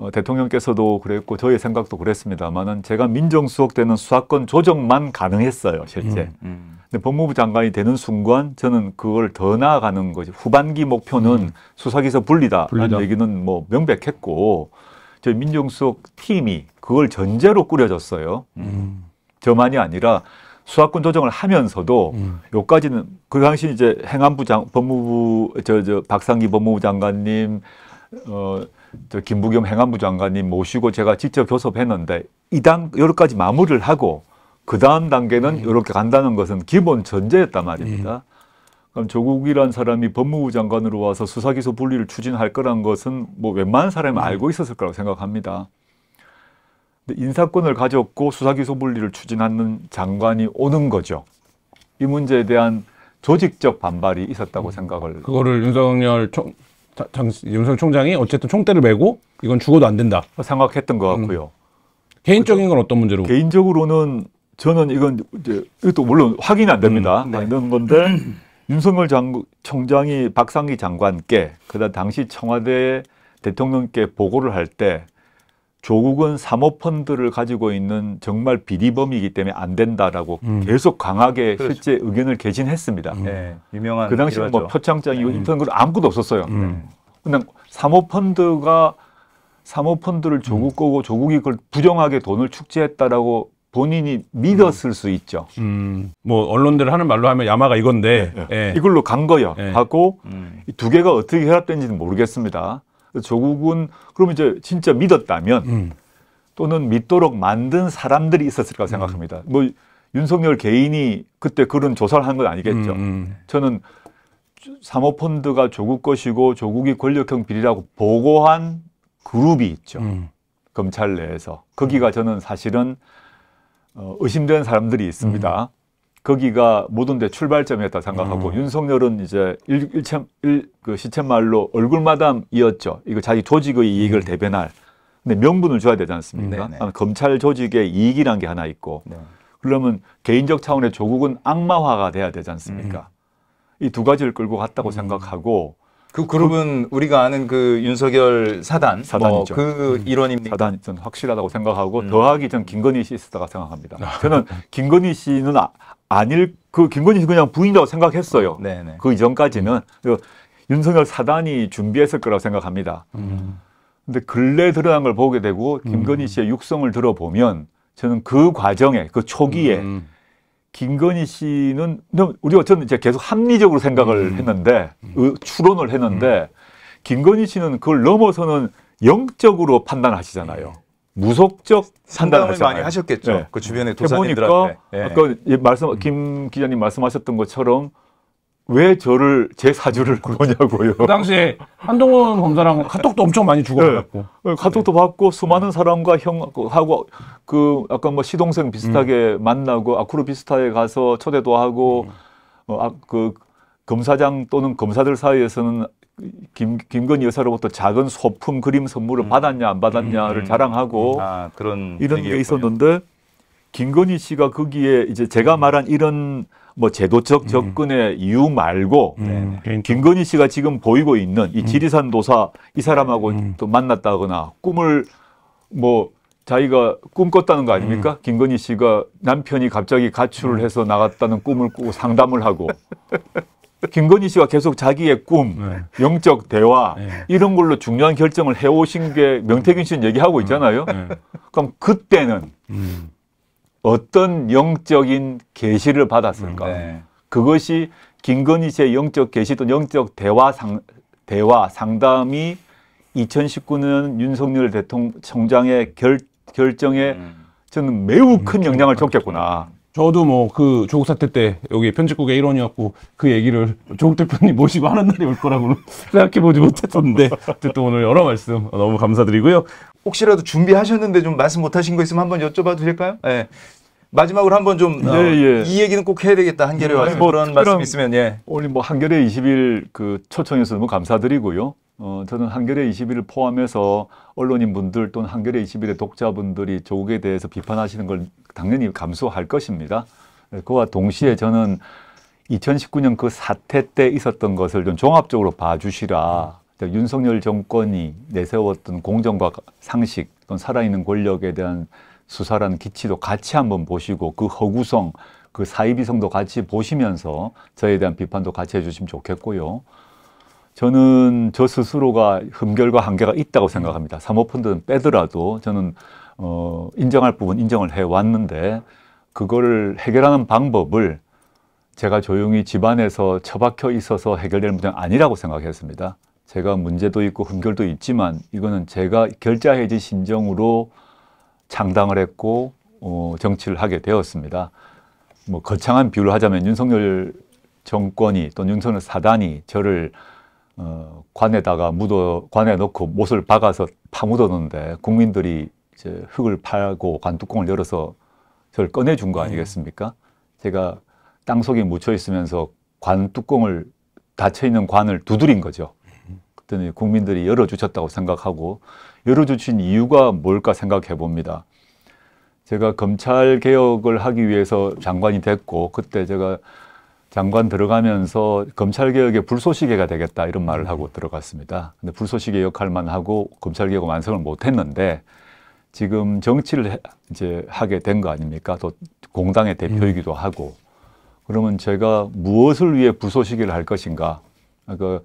어, 대통령께서도 그랬고 저의 생각도 그랬습니다만은 제가 민정수석 되는 수사권 조정만 가능했어요 실제. 음, 음. 근데 법무부 장관이 되는 순간 저는 그걸 더 나아가는 거지 후반기 목표는 음. 수사기에서 분리다라는 분리다. 얘기는 뭐 명백했고 저희 민정수석 팀이 그걸 전제로 꾸려졌어요. 음. 저만이 아니라 수사권 조정을 하면서도 음. 요까지는 그 당시 이제 행안부 장 법무부 저 저 박상기 법무부 장관님 어저 김부겸 행안부 장관님 모시고 제가 직접 교섭했는데 이당 여러까지 마무리를 하고 그 다음 단계는 네. 이렇게 간다는 것은 기본 전제였단 말입니다. 네. 그럼 조국이란 사람이 법무부 장관으로 와서 수사기소 분리를 추진할 거란 것은 뭐 웬만한 사람이 네. 알고 있었을 거라고 생각합니다. 근데 인사권을 가졌고 수사기소 분리를 추진하는 장관이 오는 거죠. 이 문제에 대한 조직적 반발이 있었다고 음. 생각을.
그거를 윤석열 총, 장, 윤석열 총장이 어쨌든
총대를 메고 이건 죽어도 안 된다. 생각했던 것 음. 같고요. 음. 개인적인 건 어떤 문제로? 개인적으로는 저는 이건 이제 이것도 물론 확인이 안 됩니다. 음, 네. 안되 건데 윤석열 장, 총장이 박상기 장관께 그다음 당시 청와대 대통령께 보고를 할때 조국은 사모펀드를 가지고 있는 정말 비리범이기 때문에 안 된다라고 음. 계속 강하게 그렇죠. 실제 의견을 개진했습니다. 음. 네, 유명한 그 당시에 뭐 표창장이고 네. 인터넷 글 아무것도 없었어요. 음. 그냥 네. 사모펀드가 사모펀드를 조국 음. 거고 조국이 그걸 부정하게 돈을 축제했다라고 본인이 믿었을 수 있죠. 음. 뭐 언론들 하는 말로 하면 야마가 이건데 네, 예. 이걸로 간 거요. 예 하고 음. 두 개가 어떻게 결합된지는 모르겠습니다. 조국은 그럼 이제 진짜 믿었다면 음. 또는 믿도록 만든 사람들이 있었을 까 음. 생각합니다. 뭐 윤석열 개인이 그때 그런 조사를 한 건 아니겠죠. 음, 음. 저는 사모펀드가 조국 것이고 조국이 권력형 비리라고 보고한 그룹이 있죠. 검찰 내에서 거기가 저는 사실은 어, 의심되는 사람들이 있습니다. 거기가 모든 데 출발점이었다 생각하고 음. 윤석열은 이제 일, 일참, 일, 그 시쳇말로 얼굴마담이었죠. 이거 자기 조직의 이익을 음. 대변할. 근데 명분을 줘야 되지 않습니까? 네, 네. 검찰 조직의 이익이란 게 하나 있고 네. 그러면 개인적 차원의 조국은 악마화가 돼야 되지 않습니까? 음. 이두 가지를 끌고 갔다고 음. 생각하고 그 그룹은 그, 우리가 아는 그 윤석열 사단, 뭐 사단이죠. 뭐그이론입니다 음. 사단이 전 확실하다고 생각하고 음. 더하기 전 김건희 씨 있었다고 생각합니다. 아. 저는 김건희 씨는 아, 아닐 그 김건희 그냥 부인이라고 생각했어요. 네네. 네. 그 이전까지는 그 윤석열 사단이 준비했을 거라고 생각합니다. 음. 근데 근래 드러난 걸 보게 되고 음. 김건희 씨의 육성을 들어보면 저는 그 과정에 그 초기에 음. 김건희 씨는 우리 어쨌든 이제 계속 합리적으로 생각을 음. 했는데 음. 추론을 했는데 음. 김건희 씨는 그걸 넘어서는 영적으로 판단하시잖아요. 네. 무속적 상담을 많이 하셨겠죠. 네. 그 주변의 도사님들한테. 네. 말씀 김 기자님 말씀하셨던 것처럼 왜 저를 제 사주를 보냐고요. 그 당시에 한동훈 검사랑 카톡도 엄청 많이 주고받았고 네. 네 카톡도 받고 수많은 네. 사람과 형하고 그 아까 뭐 시동생 비슷하게 음. 만나고 아쿠르 비슷하게 가서 초대도 하고 음. 어, 아, 그 검사장 또는 검사들 사이에서는 김, 김건희 여사로부터 작은 소품 그림 선물을 음. 받았냐 안 받았냐를 음. 음, 음. 자랑하고 아, 그런 이런 게 있었는데 김건희 씨가 거기에 이제 제가 음. 말한 이런 뭐 제도적 접근의 음. 이유 말고 음. 네, 네. 김건희 씨가 지금 보이고 있는 이 지리산 도사 이 사람하고 음. 또 만났다거나 꿈을 뭐 자기가 꿈꿨다는 거 아닙니까? 김건희 씨가 남편이 갑자기 가출을 해서 나갔다는 꿈을 꾸고 상담을 하고 김건희 씨와 계속 자기의 꿈, 네. 영적 대화 네. 이런 걸로 중요한 결정을 해오신 게 명태균 씨는 얘기하고 음. 있잖아요. 네. 그럼 그때는 음. 어떤 영적인 계시를 받았을까? 음. 네. 그것이 김건희 씨의 영적 계시 또 영적 대화 상 대화 상담이 2019년 윤석열 대통령 총장의 결, 결정에 음. 저는 매우 큰 음, 영향을 줬겠구나.
저도 뭐 그 조국 사태 때 여기 편집국의 일원이었고 그
얘기를 조국 대표님 모시고 하는 날이 올 거라고는 생각해보지 못했었는데 어쨌든 오늘 여러 말씀 너무 감사드리고요. 혹시라도 준비하셨는데 좀 말씀 못하신 거 있으면 한번 여쭤봐도 될까요? 네. 마지막으로 한번 좀이 어, 예, 예. 얘기는 꼭 해야 되겠다 한겨레 와서 음, 뭐 그런 말씀
있으면 예. 오늘 뭐 한겨레 20일 그 초청해서 너무 감사드리고요. 어, 저는 한겨레 20일을 포함해서 언론인분들 또는 한겨레 21의 독자분들이 조국에 대해서 비판하시는 걸 당연히 감수할 것입니다. 네, 그와 동시에 저는 2019년 그 사태 때 있었던 것을 좀 종합적으로 봐주시라. 네, 윤석열 정권이 내세웠던 공정과 상식, 또는 살아있는 권력에 대한 수사라는 기치도 같이 한번 보시고 그 허구성, 그 사이비성도 같이 보시면서 저에 대한 비판도 같이 해주시면 좋겠고요. 저는 저 스스로가 흠결과 한계가 있다고 생각합니다. 사모펀드는 빼더라도 저는 어, 인정할 부분 인정을 해왔는데 그거를 해결하는 방법을 제가 조용히 집안에서 처박혀 있어서 해결되 문제는 아니라고 생각했습니다. 제가 문제도 있고 흠결도 있지만 이거는 제가 결자해지 신정으로 창당을 했고 어, 정치를 하게 되었습니다. 뭐 거창한 비유를 하자면 윤석열 정권이 또 윤석열 사단이 저를 어, 관에다가 묻어 관에 넣고 못을 박아서 파묻었는데 국민들이 이제 흙을 파고 관뚜껑을 열어서 저를 꺼내준 거 네. 아니겠습니까? 제가 땅 속에 묻혀 있으면서 관뚜껑을 닫혀 있는 관을 두드린 거죠. 그랬더니 국민들이 열어주셨다고 생각하고 열어주신 이유가 뭘까 생각해 봅니다. 제가 검찰 개혁을 하기 위해서 장관이 됐고 그때 제가 장관 들어가면서 검찰개혁의 불소시개가 되겠다 이런 말을 하고 들어갔습니다. 근데 불쏘시개 역할만 하고 검찰개혁 완성을 못했는데 지금 정치를 이제 하게 된 거 아닙니까? 또 공당의 대표이기도 예. 하고 그러면 제가 무엇을 위해 불쏘시개를 할 것인가? 아, 그,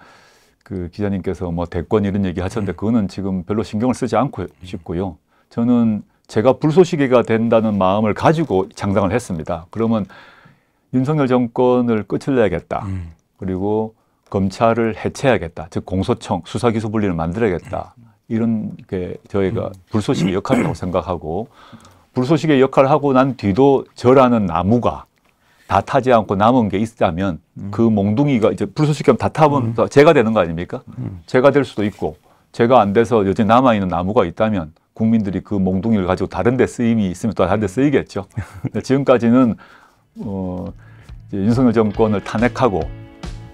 그 기자님께서 뭐 대권 이런 얘기 하셨는데 예. 그거는 지금 별로 신경을 쓰지 않고 예. 싶고요. 저는 제가 불쏘시개가 된다는 마음을 가지고 장당을 했습니다. 그러면 윤석열 정권을 끝을 내야겠다. 음. 그리고 검찰을 해체해야겠다. 즉 공소청 수사기소 분리를 만들어야겠다. 이런 게 저희가 음. 불소식의 역할이라고 생각하고 불소식의 역할을 하고 난 뒤도 저라는 나무가 다 타지 않고 남은 게 있다면 음. 그 몽둥이가 이제 불소식하면 다 타면 음. 제가 되는 거 아닙니까? 음. 제가 될 수도 있고 제가 안 돼서 여전히 남아 있는 나무가 있다면 국민들이 그 몽둥이를 가지고 다른 데 쓰임이 있으면 또 다른 데 쓰이겠죠. 지금까지는 어 윤석열 정권을 탄핵하고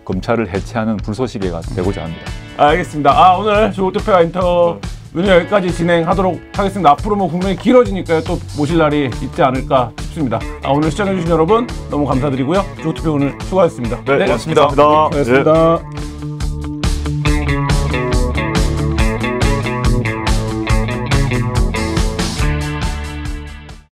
검찰을 해체하는 불소식에 가 되고자 합니다. 알겠습니다. 아 오늘 주호투표
인터뷰 여기까지 진행하도록 하겠습니다. 앞으로 뭐 분명히 길어지니까요. 또 모실 날이 있지 않을까 싶습니다. 아, 오늘 시청해주신 여러분 너무 감사드리고요. 주호투표 오늘 수고하셨습니다. 네, 네, 네 고맙습니다.
네, 고맙습니다. 고맙습니다.
고맙습니다. 네.